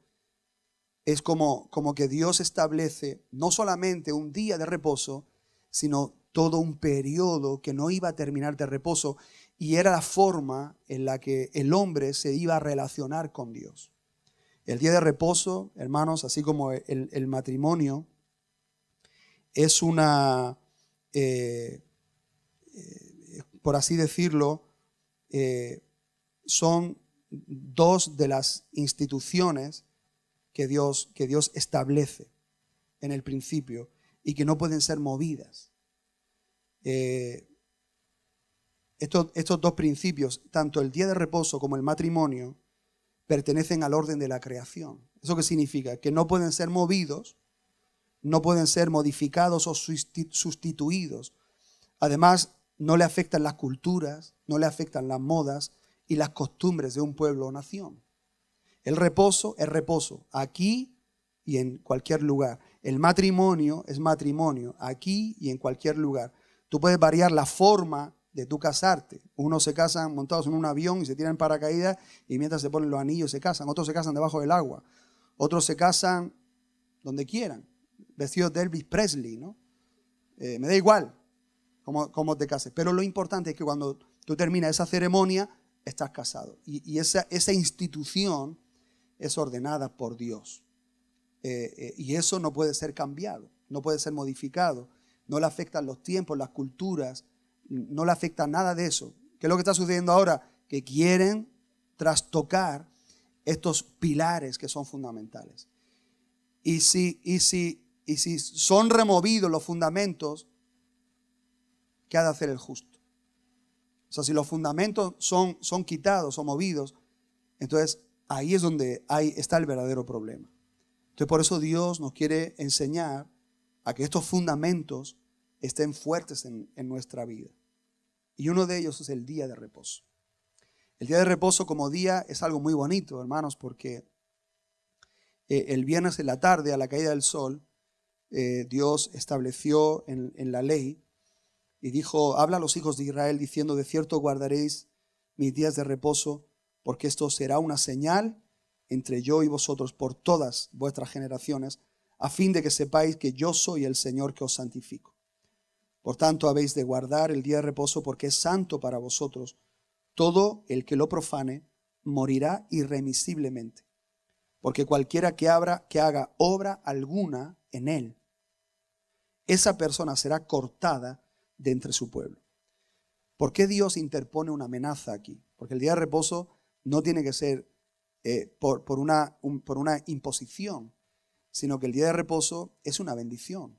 es como, como que Dios establece no solamente un día de reposo, sino todo un periodo que no iba a terminar de reposo y era la forma en la que el hombre se iba a relacionar con Dios. El día de reposo, hermanos, así como el matrimonio, es una, eh, eh, por así decirlo, eh, son dos de las instituciones que Dios, que Dios establece en el principio y que no pueden ser movidas. estos, estos, dos principios, tanto el día de reposo como el matrimonio, pertenecen al orden de la creación. ¿Eso qué significa? Que no pueden ser movidos no pueden ser modificados o sustituidos. Además, no le afectan las culturas, no le afectan las modas y las costumbres de un pueblo o nación. El reposo es reposo, aquí y en cualquier lugar. El matrimonio es matrimonio, aquí y en cualquier lugar. Tú puedes variar la forma de tu casarte. Unos se casan montados en un avión y se tiran paracaídas y mientras se ponen los anillos se casan. Otros se casan debajo del agua. Otros se casan donde quieran. Vestido de Elvis Presley, ¿no? Eh, me da igual cómo, te cases. Pero lo importante es que cuando tú terminas esa ceremonia, estás casado. Y, esa, institución es ordenada por Dios. Eh, eh, y eso no puede ser cambiado, no puede ser modificado. No le afectan los tiempos, las culturas, no le afecta nada de eso. ¿Qué es lo que está sucediendo ahora? Que quieren trastocar estos pilares que son fundamentales. Y si, y si y si son removidos los fundamentos, ¿qué ha de hacer el justo? O sea, si los fundamentos son, son quitados o movidos, entonces ahí es donde hay, está el verdadero problema. Entonces por eso Dios nos quiere enseñar a que estos fundamentos estén fuertes en, en nuestra vida. Y uno de ellos es el día de reposo. El día de reposo como día es algo muy bonito, hermanos, porque eh, el viernes en la tarde, a la caída del sol, eh, Dios estableció en, la ley y dijo, habla a los hijos de Israel diciendo, de cierto guardaréis mis días de reposo, porque esto será una señal entre yo y vosotros por todas vuestras generaciones, a fin de que sepáis que yo soy el Señor que os santifico. Por tanto, habéis de guardar el día de reposo porque es santo para vosotros. Todo el que lo profane morirá irremisiblemente, porque cualquiera que, abra, que haga obra alguna en él esa persona será cortada de entre su pueblo. ¿Por qué Dios interpone una amenaza aquí? Porque el día de reposo no tiene que ser eh, por, una, imposición, sino que el día de reposo es una bendición.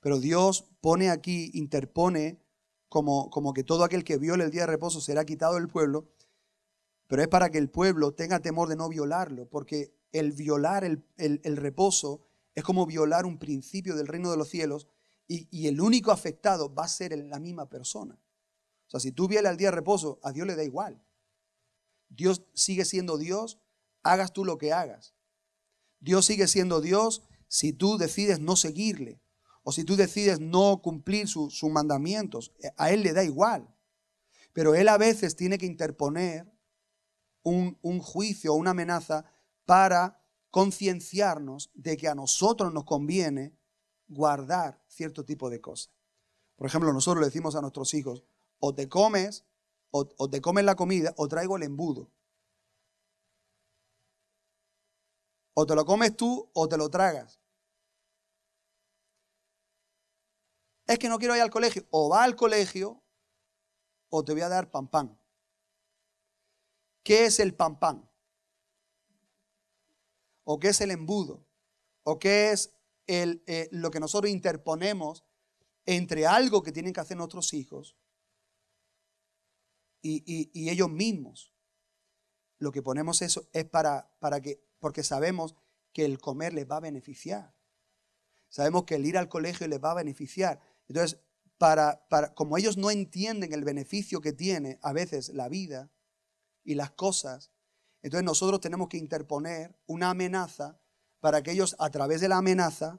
Pero Dios pone aquí, interpone como, que todo aquel que viole el día de reposo será quitado del pueblo, pero es para que el pueblo tenga temor de no violarlo, porque el violar el reposo es como violar un principio del reino de los cielos y, el único afectado va a ser la misma persona. O sea, si tú vienes al día de reposo, a Dios le da igual. Dios sigue siendo Dios, hagas tú lo que hagas. Dios sigue siendo Dios si tú decides no seguirle o si tú decides no cumplir sus mandamientos. A Él le da igual. Pero Él a veces tiene que interponer un juicio o una amenaza para concienciarnos de que a nosotros nos conviene guardar cierto tipo de cosas. Por ejemplo, nosotros le decimos a nuestros hijos, o te comes, o, te comes la comida, o traigo el embudo. O te lo comes tú, o te lo tragas. Es que no quiero ir al colegio. O va al colegio, o te voy a dar pan pan. ¿Qué es el pan pan? o qué es el embudo, o qué es eh, lo que nosotros interponemos entre algo que tienen que hacer nuestros hijos y, ellos mismos. Lo que ponemos eso es para, para que, porque sabemos que el comer les va a beneficiar. Sabemos que el ir al colegio les va a beneficiar. Entonces, para, como ellos no entienden el beneficio que tiene a veces la vida y las cosas, entonces nosotros tenemos que interponer una amenaza para que ellos a través de la amenaza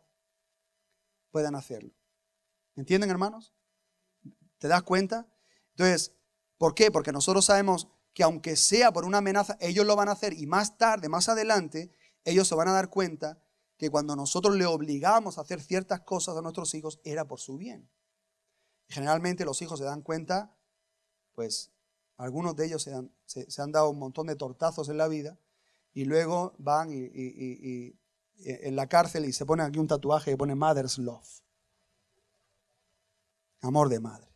puedan hacerlo. ¿Entienden, hermanos? ¿Te das cuenta? Entonces, ¿por qué? Porque nosotros sabemos que aunque sea por una amenaza, ellos lo van a hacer y más tarde, más adelante, ellos se van a dar cuenta que cuando nosotros le obligamos a hacer ciertas cosas a nuestros hijos era por su bien. Generalmente los hijos se dan cuenta, pues, algunos de ellos se han, dado un montón de tortazos en la vida y luego van y, eh, en la cárcel y se ponen aquí un tatuaje que pone Mother's Love. Amor de madre.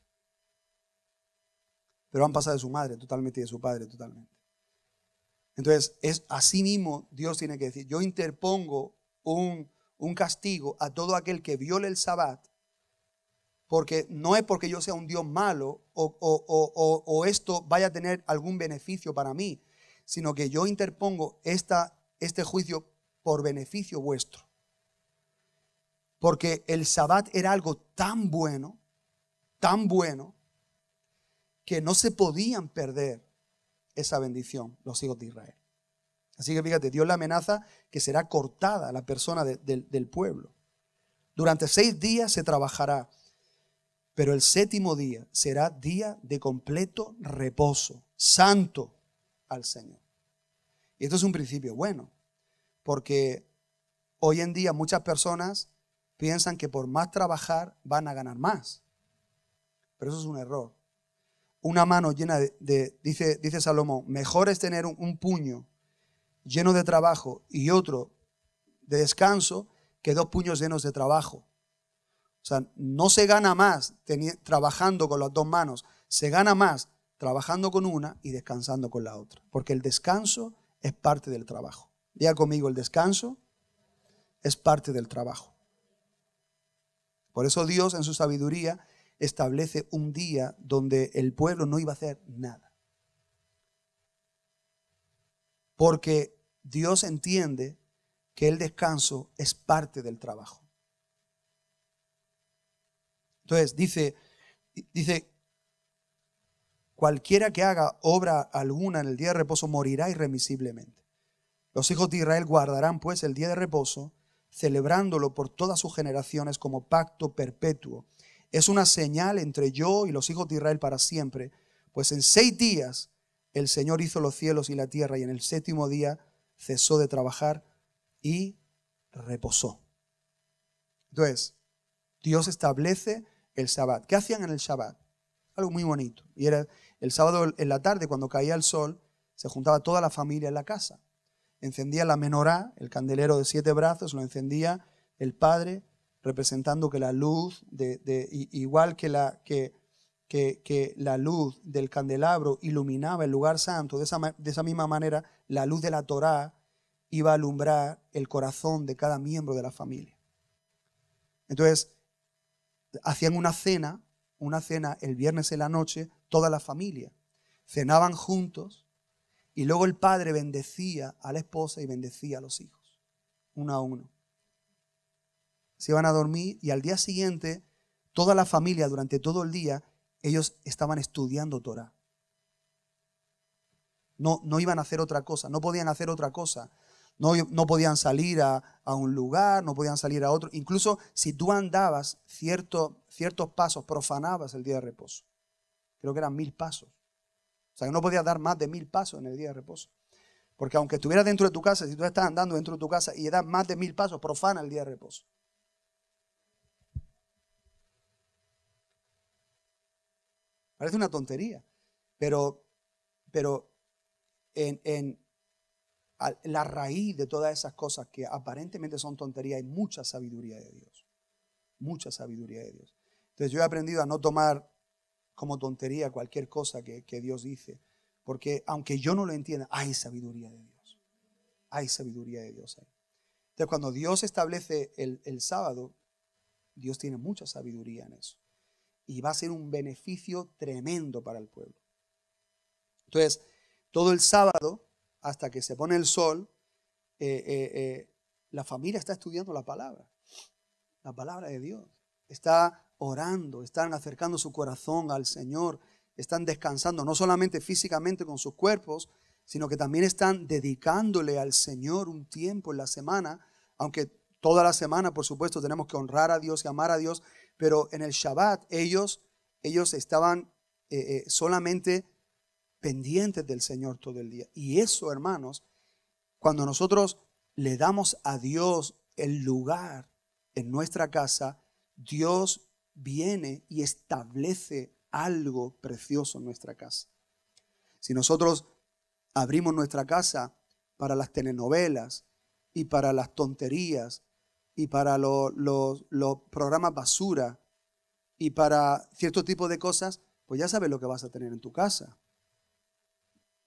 Pero han pasado de su madre totalmente y de su padre totalmente. Entonces, es así mismo Dios tiene que decir, yo interpongo un, un castigo a todo aquel que viole el sabbat porque no es porque yo sea un Dios malo o, esto vaya a tener algún beneficio para mí, sino que yo interpongo esta, este juicio por beneficio vuestro. Porque el Sabbat era algo tan bueno, tan bueno, que no se podían perder esa bendición los hijos de Israel. Así que fíjate, Dios la amenaza que será cortada la persona del pueblo. Durante seis días se trabajará pero el séptimo día será día de completo reposo, santo al Señor. Y esto es un principio bueno, porque hoy en día muchas personas piensan que por más trabajar van a ganar más. Pero eso es un error. Una mano llena de, dice, dice Salomón, mejor es tener un puño lleno de trabajo y otro de descanso que dos puños llenos de trabajo o sea, no se gana más trabajando con las dos manos, se gana más trabajando con una y descansando con la otra, porque el descanso es parte del trabajo. Diga conmigo, el descanso es parte del trabajo. Por eso Dios en su sabiduría establece un día donde el pueblo no iba a hacer nada. Porque Dios entiende que el descanso es parte del trabajo. Entonces dice, dice, cualquiera que haga obra alguna en el día de reposo morirá irremisiblemente. Los hijos de Israel guardarán pues el día de reposo, celebrándolo por todas sus generaciones como pacto perpetuo. Es una señal entre yo y los hijos de Israel para siempre, pues en seis días el Señor hizo los cielos y la tierra y en el séptimo día cesó de trabajar y reposó. Entonces, Dios establece el Shabbat. ¿Qué hacían en el Shabbat? Algo muy bonito. Y era el sábado en la tarde, cuando caía el sol, se juntaba toda la familia en la casa. Encendía la menorá, el candelero de siete brazos, lo encendía el padre, representando que la luz, de, igual que la, que, la luz del candelabro iluminaba el lugar santo, de esa, misma manera la luz de la Torá iba a alumbrar el corazón de cada miembro de la familia. Entonces, hacían una cena, una cena el viernes en la noche, toda la familia. Cenaban juntos y luego el padre bendecía a la esposa y bendecía a los hijos, uno a uno. Se iban a dormir y al día siguiente, toda la familia, durante todo el día, ellos estaban estudiando Torah. No, no iban a hacer otra cosa, no podían hacer otra cosa no, podían salir a, un lugar, no podían salir a otro. Incluso si tú andabas ciertos pasos, profanabas el día de reposo. Creo que eran mil pasos. O sea, que no podías dar más de mil pasos en el día de reposo. Porque aunque estuvieras dentro de tu casa, si tú estás andando dentro de tu casa y das más de mil pasos, profana el día de reposo. Parece una tontería, pero, pero en, la raíz de todas esas cosas que aparentemente son tonterías, hay mucha sabiduría de Dios. Mucha sabiduría de Dios. Entonces yo he aprendido a no tomar como tontería cualquier cosa que, Dios dice, porque aunque yo no lo entienda, hay sabiduría de Dios. Hay sabiduría de Dios ahí. Entonces cuando Dios establece el, el sábado, Dios tiene mucha sabiduría en eso. Y va a ser un beneficio tremendo para el pueblo. Entonces, todo el sábado hasta que se pone el sol, eh, eh, eh, la familia está estudiando la palabra, la palabra de Dios. Está orando, están acercando su corazón al Señor, están descansando, no solamente físicamente con sus cuerpos, sino que también están dedicándole al Señor un tiempo en la semana, aunque toda la semana, por supuesto, tenemos que honrar a Dios y amar a Dios, pero en el Shabbat ellos, ellos estaban solamente pendientes del Señor todo el día. Y eso, hermanos, cuando nosotros le damos a Dios el lugar en nuestra casa, Dios viene y establece algo precioso en nuestra casa. Si nosotros abrimos nuestra casa para las telenovelas y para las tonterías y para los, programas basura y para cierto tipo de cosas, pues ya sabes lo que vas a tener en tu casa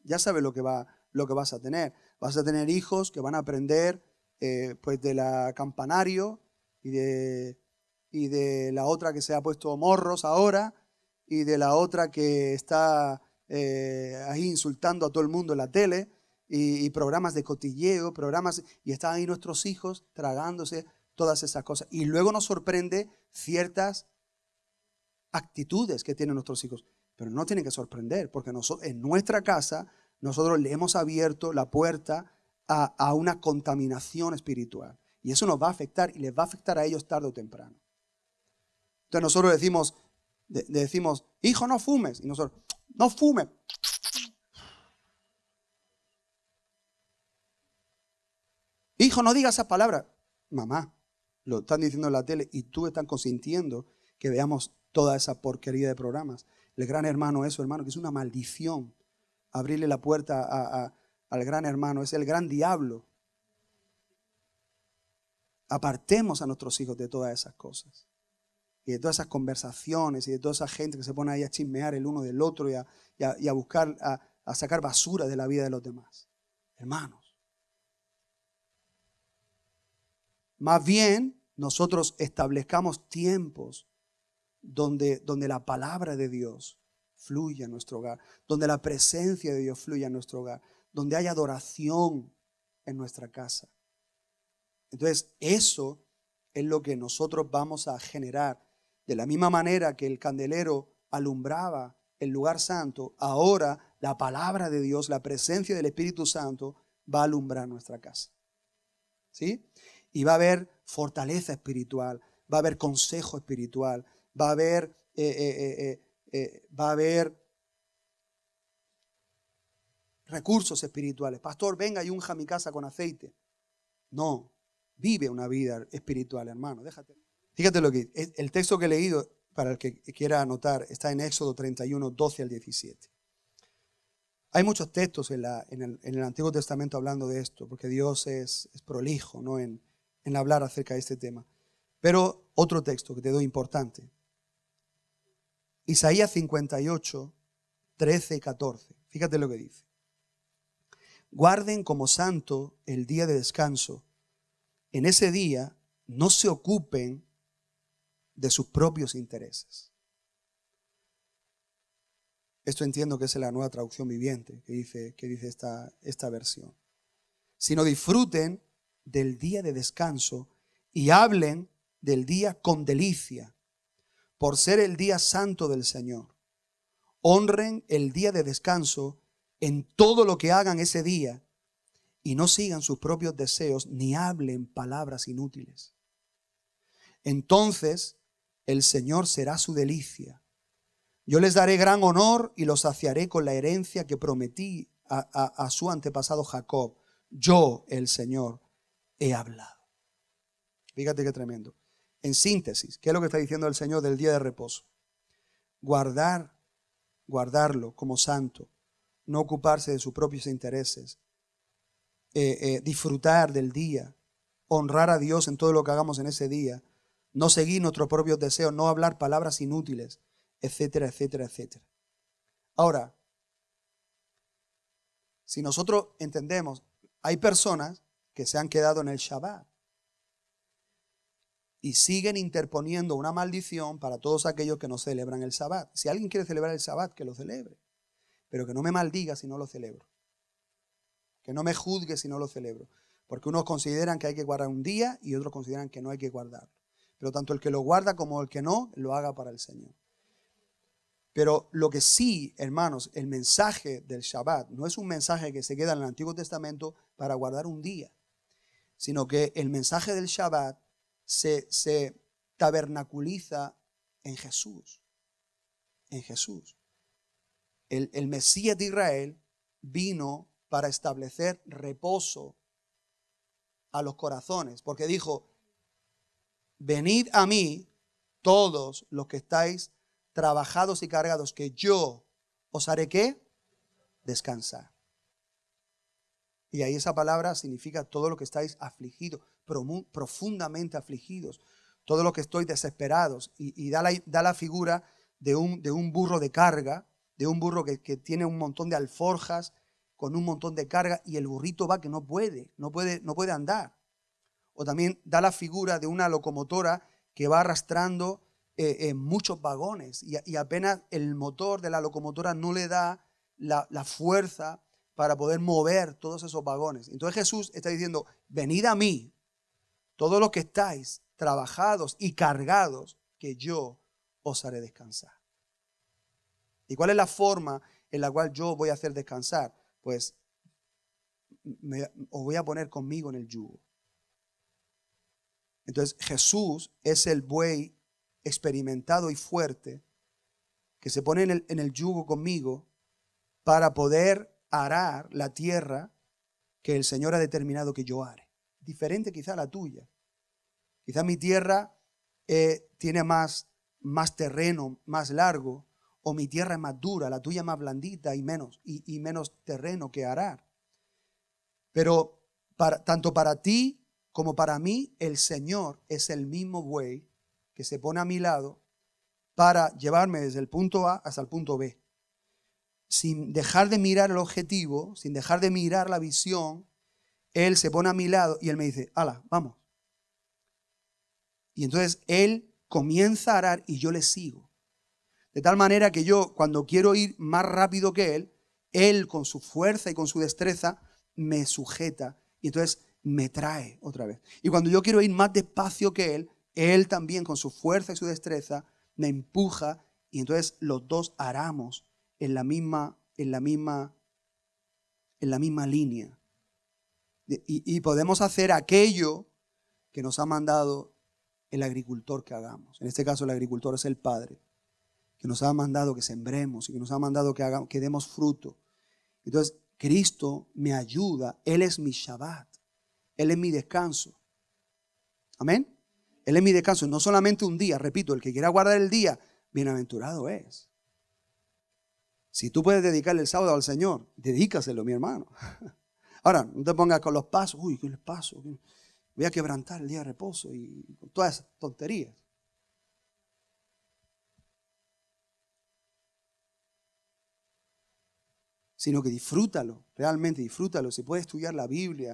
ya sabes lo que, va, lo que vas a tener. Vas a tener hijos que van a aprender eh, pues de la campanario y de, la otra que se ha puesto morros ahora y de la otra que está eh, ahí insultando a todo el mundo en la tele y, programas de cotilleo, programas, y están ahí nuestros hijos tragándose todas esas cosas. Y luego nos sorprende ciertas actitudes que tienen nuestros hijos. Pero no tiene que sorprender, porque nosotros, en nuestra casa nosotros le hemos abierto la puerta a, una contaminación espiritual. Y eso nos va a afectar y les va a afectar a ellos tarde o temprano. Entonces nosotros decimos, decimos, hijo, no fumes. Y nosotros, no fumes. Hijo, no digas esa palabra. Mamá, lo están diciendo en la tele y tú están consintiendo que veamos toda esa porquería de programas el gran hermano eso, hermano, que es una maldición abrirle la puerta al gran hermano, es el gran diablo. Apartemos a nuestros hijos de todas esas cosas y de todas esas conversaciones y de toda esa gente que se pone ahí a chismear el uno del otro y a, buscar, a, a, sacar basura de la vida de los demás. Hermanos. Más bien, nosotros establezcamos tiempos donde, la palabra de Dios fluya en nuestro hogar, donde la presencia de Dios fluya en nuestro hogar, donde haya adoración en nuestra casa. Entonces, eso es lo que nosotros vamos a generar. De la misma manera que el candelero alumbraba el lugar santo, ahora la palabra de Dios, la presencia del Espíritu Santo va a alumbrar nuestra casa. ¿Sí? Y va a haber fortaleza espiritual, va a haber consejo espiritual, va a haber, eh, eh, eh, va a haber recursos espirituales. Pastor, venga y unja mi casa con aceite. No, vive una vida espiritual, hermano. Déjate. Fíjate lo que el texto que he leído, para el que quiera anotar, está en Éxodo 31, 12 al 17. Hay muchos textos en, el, Antiguo Testamento hablando de esto, porque Dios es, prolijo en, en hablar acerca de este tema. Pero otro texto que te doy importante, Isaías 58, 13 y 14. Fíjate lo que dice. Guarden como santo el día de descanso. En ese día no se ocupen de sus propios intereses. Esto entiendo que es la nueva traducción viviente que dice, dice esta, esta versión. Sino disfruten del día de descanso y hablen del día con delicia por ser el día santo del Señor. Honren el día de descanso en todo lo que hagan ese día y no sigan sus propios deseos ni hablen palabras inútiles. Entonces el Señor será su delicia. Yo les daré gran honor y los saciaré con la herencia que prometí a, a su antepasado Jacob. Yo, el Señor, he hablado. Fíjate qué tremendo. En síntesis, ¿qué es lo que está diciendo el Señor del día de reposo? Guardar, guardarlo como santo, no ocuparse de sus propios intereses, eh, eh, disfrutar del día, honrar a Dios en todo lo que hagamos en ese día, no seguir nuestros propios deseos, no hablar palabras inútiles, etcétera, etcétera, etcétera. Ahora, si nosotros entendemos, hay personas que se han quedado en el Shabbat y siguen interponiendo una maldición para todos aquellos que no celebran el sabbat. Si alguien quiere celebrar el sabbat, que lo celebre, pero que no me maldiga si no lo celebro, que no me juzgue si no lo celebro, porque unos consideran que hay que guardar un día y otros consideran que no hay que guardarlo. Pero tanto el que lo guarda como el que no, lo haga para el Señor. Pero lo que sí, hermanos, el mensaje del Shabbat no es un mensaje que se queda en el Antiguo Testamento para guardar un día, sino que el mensaje del Shabbat se, tabernaculiza en Jesús. En Jesús. El, el, Mesías de Israel vino para establecer reposo a los corazones, porque dijo, venid a mí todos los que estáis trabajados y cargados, que yo os haré qué? Descansar. Y ahí esa palabra significa todo lo que estáis afligidos, profundamente afligidos, Todos los que estoy desesperados. Y, da, la, figura de un, burro de carga, de un burro que, tiene un montón de alforjas con un montón de carga y el burrito va que no puede, no puede, no puede andar. O también da la figura de una locomotora que va arrastrando eh, eh, muchos vagones y, apenas el motor de la locomotora no le da la, la fuerza para poder mover todos esos vagones. Entonces Jesús está diciendo, venid a mí, todos los que estáis trabajados y cargados, que yo os haré descansar. ¿Y cuál es la forma en la cual yo voy a hacer descansar? Pues os voy a poner conmigo en el yugo. Entonces Jesús es el buey experimentado y fuerte que se pone en el, en el yugo conmigo para poder arar la tierra que el Señor ha determinado que yo aré diferente quizá a la tuya. Quizá mi tierra eh, tiene más, más terreno, más largo, o mi tierra es más dura, la tuya más blandita y menos, y, menos terreno que arar. Pero tanto para ti como para mí, el Señor es el mismo buey que se pone a mi lado para llevarme desde el punto A hasta el punto B. Sin dejar de mirar el objetivo, sin dejar de mirar la visión, él se pone a mi lado y él me dice, ala, vamos. Y entonces él comienza a arar y yo le sigo. De tal manera que yo, cuando quiero ir más rápido que él, él con su fuerza y con su destreza me sujeta y entonces me trae otra vez. Y cuando yo quiero ir más despacio que él, él también con su fuerza y su destreza me empuja y entonces los dos aramos en la misma en la misma en la misma línea y, podemos hacer aquello que nos ha mandado el agricultor que hagamos. En este caso el agricultor es el Padre, que nos ha mandado que sembremos y que nos ha mandado que, hagamos, que demos fruto. Entonces, Cristo me ayuda, Él es mi Shabbat, Él es mi descanso. Amén. Él es mi descanso, no solamente un día, repito, el que quiera guardar el día, bienaventurado es. Si tú puedes dedicarle el sábado al Señor, dedícaselo, mi hermano. Ahora, no te pongas con los pasos. Uy, ¿qué les paso? Voy a quebrantar el día de reposo y con todas esas tonterías. Sino que disfrútalo, realmente disfrútalo. Si puedes estudiar la Biblia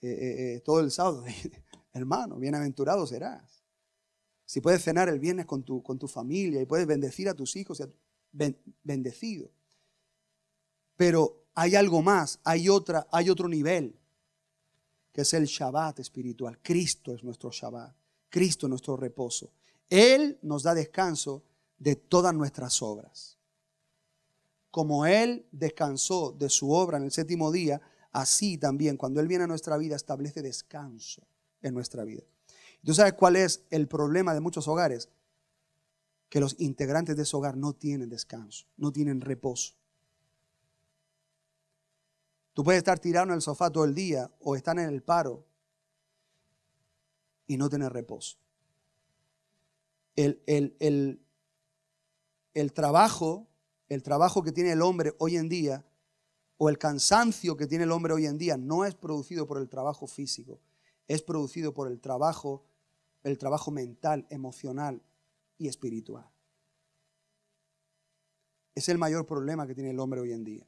eh, eh, eh, todo el sábado, hermano, bienaventurado serás. Si puedes cenar el viernes con tu, con tu familia y puedes bendecir a tus hijos, bendecido. Pero hay algo más, hay otra, hay otro nivel, que es el Shabbat espiritual. Cristo es nuestro Shabbat, Cristo es nuestro reposo. Él nos da descanso de todas nuestras obras. Como Él descansó de su obra en el séptimo día, así también cuando Él viene a nuestra vida establece descanso en nuestra vida. ¿Tú sabes cuál es el problema de muchos hogares? Que los integrantes de ese hogar no tienen descanso, no tienen reposo. Tú puedes estar tirado en el sofá todo el día o estar en el paro y no tener reposo. El, el trabajo, el trabajo que tiene el hombre hoy en día, o el cansancio que tiene el hombre hoy en día, no es producido por el trabajo físico, es producido por el trabajo, el trabajo mental, emocional y espiritual. Es el mayor problema que tiene el hombre hoy en día.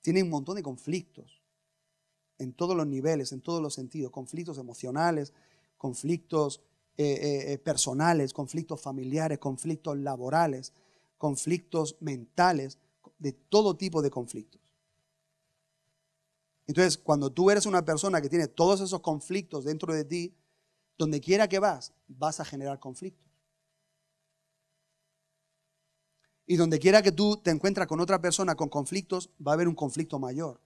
Tienen un montón de conflictos en todos los niveles, en todos los sentidos, conflictos emocionales, conflictos eh, eh, eh, personales, conflictos familiares, conflictos laborales, conflictos mentales, de todo tipo de conflictos. Entonces, cuando tú eres una persona que tiene todos esos conflictos dentro de ti, donde quiera que vas, vas a generar conflictos. Y donde quiera que tú te encuentras con otra persona con conflictos, va a haber un conflicto mayor.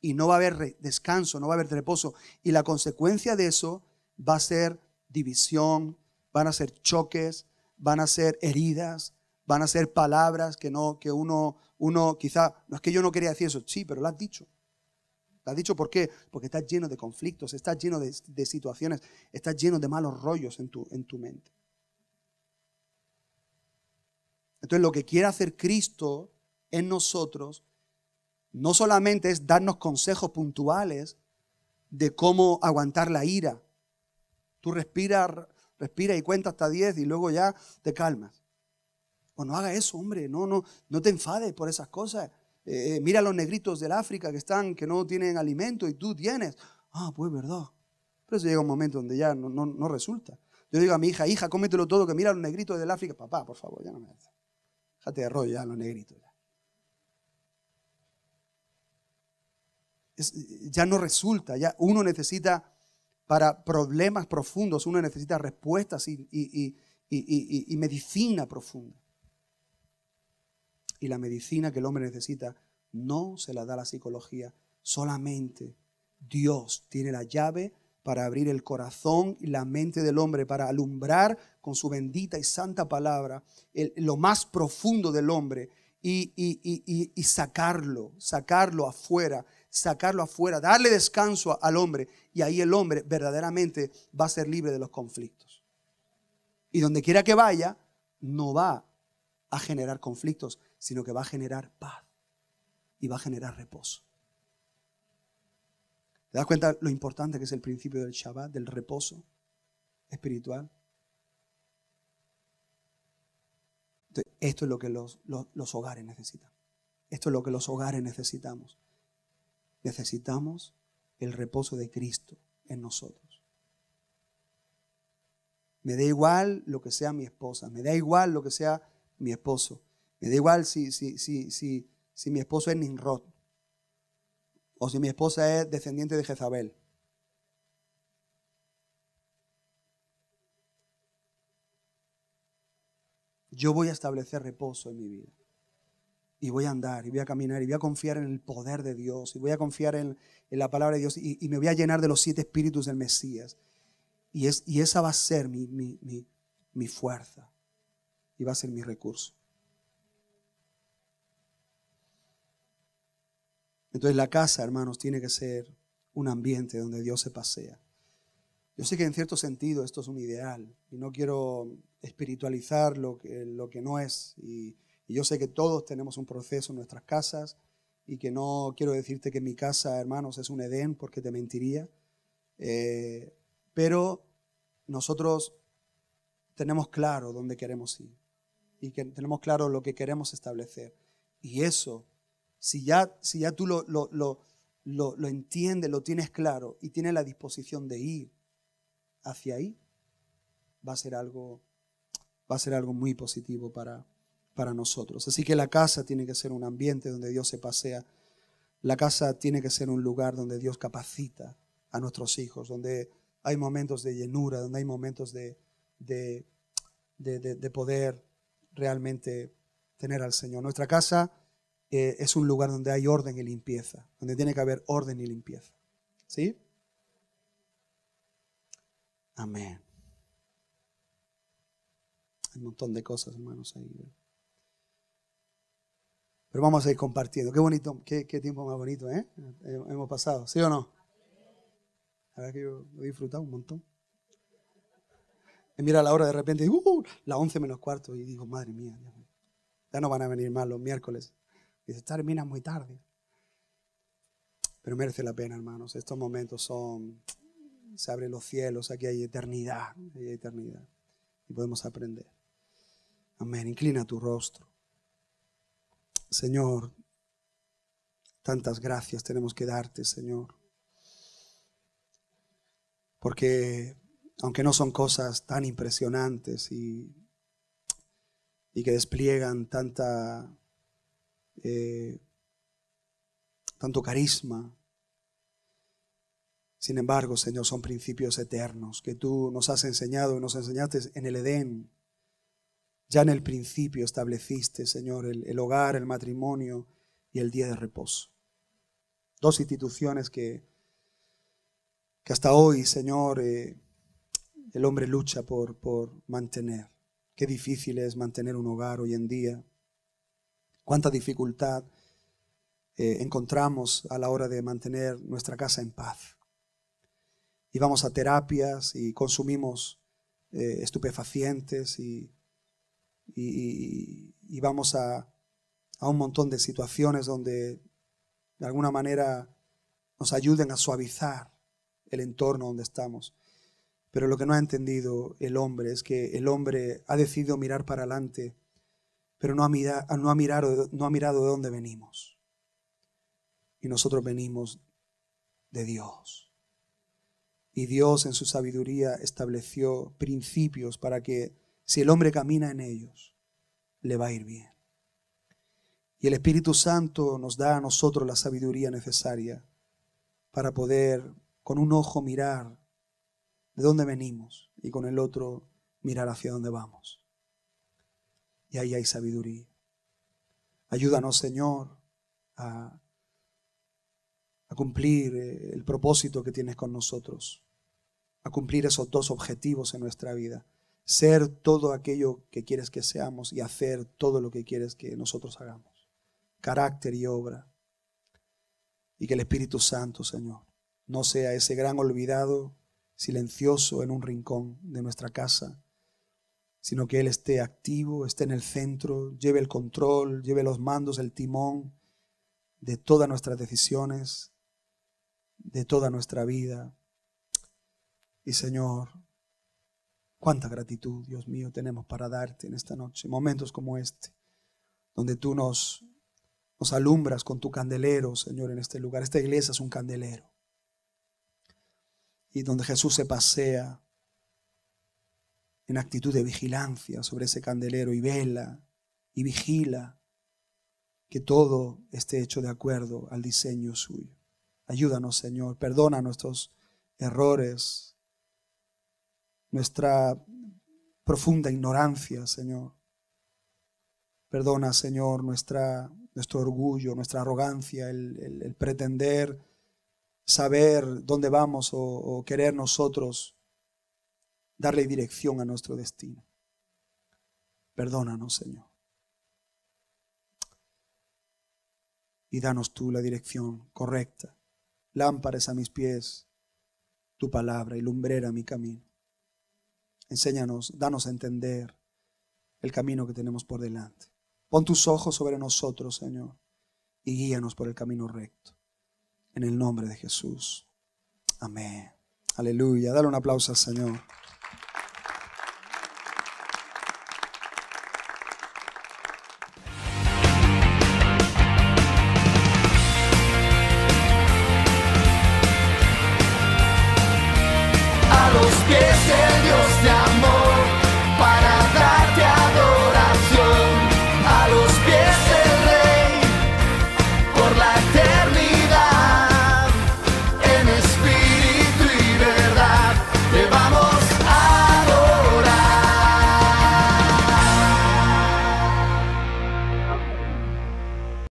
Y no va a haber descanso, no va a haber reposo. Y la consecuencia de eso va a ser división, van a ser choques, van a ser heridas, van a ser palabras que no que uno uno quizá no es que yo no quería decir eso, sí, pero lo has dicho. ¿Lo has dicho por qué? Porque estás lleno de conflictos, estás lleno de, situaciones, estás lleno de malos rollos en tu, en tu mente. Entonces lo que quiere hacer Cristo en nosotros no solamente es darnos consejos puntuales de cómo aguantar la ira. Tú respiras respira y cuenta hasta 10 y luego ya te calmas. O no haga eso, hombre, no, no, no te enfades por esas cosas. Eh, eh, mira a los negritos del África que están, que no tienen alimento y tú tienes. Ah, pues verdad. Pero se llega un momento donde ya no, resulta. Yo digo a mi hija, hija, cómetelo todo, que mira a los negritos del África. Papá, por favor, ya no me Jate de rollo ya, los ya no resulta, ya uno necesita para problemas profundos, uno necesita respuestas y, y medicina profunda. Y la medicina que el hombre necesita no se la da la psicología, solamente Dios tiene la llave para abrir el corazón y la mente del hombre, para alumbrar con su bendita y santa palabra lo más profundo del hombre y, sacarlo, sacarlo afuera, sacarlo afuera, darle descanso al hombre y ahí el hombre verdaderamente va a ser libre de los conflictos. Y donde quiera que vaya, no va a generar conflictos, sino que va a generar paz y va a generar reposo. ¿Te das cuenta lo importante que es el principio del Shabbat, del reposo espiritual? esto es lo que los, hogares necesitan. Esto es lo que los hogares necesitamos. Necesitamos el reposo de Cristo en nosotros. Me da igual lo que sea mi esposa, me da igual lo que sea mi esposo, me da igual si, si mi esposo es Ninrod, o si mi esposa es descendiente de Jezabel. Yo voy a establecer reposo en mi vida. Y voy a andar, y voy a caminar, y voy a confiar en el poder de Dios, y voy a confiar en, la palabra de Dios, y, me voy a llenar de los siete espíritus del Mesías. Y, es, y esa va a ser mi fuerza, y va a ser mi recurso. Entonces la casa, hermanos, tiene que ser un ambiente donde Dios se pasea. Yo sé que en cierto sentido esto es un ideal y no quiero espiritualizar lo que, no es. Y, yo sé que todos tenemos un proceso en nuestras casas y que no quiero decirte que mi casa, hermanos, es un Edén porque te mentiría. Eh, pero nosotros tenemos claro dónde queremos ir y que tenemos claro lo que queremos establecer. Y eso si ya, si ya tú lo, lo, lo, entiendes, lo tienes claro y tienes la disposición de ir hacia ahí, va a ser algo, va a ser algo muy positivo para, para nosotros. Así que la casa tiene que ser un ambiente donde Dios se pasea. La casa tiene que ser un lugar donde Dios capacita a nuestros hijos, donde hay momentos de llenura, donde hay momentos de poder realmente tener al Señor. Nuestra casa eh, es un lugar donde hay orden y limpieza, donde tiene que haber orden y limpieza. ¿Sí? Amén. Hay un montón de cosas, hermanos, ahí. Pero vamos a ir compartiendo. Qué bonito, qué, tiempo más bonito, ¿eh? Hemos pasado, ¿sí o no? La verdad que yo he disfrutado un montón. Y mira la hora de repente, uh, La 11 menos cuarto, y digo, madre mía, ya no van a venir más los miércoles y se termina muy tarde. Pero merece la pena, hermanos. Estos momentos son, se abren los cielos, aquí hay eternidad, hay eternidad. Y podemos aprender. Amén. Inclina tu rostro. Señor, tantas gracias tenemos que darte, Señor. Porque aunque no son cosas tan impresionantes y, y que despliegan tanta eh, tanto carisma. Sin embargo, Señor, son principios eternos que tú nos has enseñado y nos enseñaste en el Edén. Ya en el principio estableciste, Señor, el, hogar, el matrimonio y el día de reposo. Dos instituciones que, que hasta hoy, Señor, eh, el hombre lucha por, por mantener. Qué difícil es mantener un hogar hoy en día cuánta dificultad eh, encontramos a la hora de mantener nuestra casa en paz. Y vamos a terapias y consumimos eh, estupefacientes y, vamos a un montón de situaciones donde de alguna manera nos ayuden a suavizar el entorno donde estamos. Pero lo que no ha entendido el hombre es que el hombre ha decidido mirar para adelante pero no ha, mirado, de dónde venimos. Y nosotros venimos de Dios. Y Dios en su sabiduría estableció principios para que si el hombre camina en ellos, le va a ir bien. Y el Espíritu Santo nos da a nosotros la sabiduría necesaria para poder con un ojo mirar de dónde venimos y con el otro mirar hacia dónde vamos y ahí hay sabiduría. Ayúdanos, Señor, a, cumplir eh, el propósito que tienes con nosotros, a cumplir esos dos objetivos en nuestra vida, ser todo aquello que quieres que seamos y hacer todo lo que quieres que nosotros hagamos, carácter y obra. Y que el Espíritu Santo, Señor, no sea ese gran olvidado silencioso en un rincón de nuestra casa, sino que Él esté activo, esté en el centro, lleve el control, lleve los mandos, el timón de todas nuestras decisiones, de toda nuestra vida. Y Señor, cuánta gratitud, Dios mío, tenemos para darte en esta noche, momentos como este, donde tú nos, nos alumbras con tu candelero, Señor, en este lugar. Esta iglesia es un candelero. Y donde Jesús se pasea en actitud de vigilancia sobre ese candelero y vela y vigila que todo esté hecho de acuerdo al diseño suyo. Ayúdanos, Señor, perdona nuestros errores, nuestra profunda ignorancia, Señor. Perdona, Señor, nuestra, nuestro orgullo, nuestra arrogancia, el, pretender saber dónde vamos o querer nosotros darle dirección a nuestro destino. Perdónanos, Señor. Y danos tú la dirección correcta. Lámparas a mis pies, tu palabra y lumbrera mi camino. Enséñanos, danos a entender el camino que tenemos por delante. Pon tus ojos sobre nosotros, Señor, y guíanos por el camino recto. En el nombre de Jesús. Amén. Aleluya. Dale un aplauso al Señor.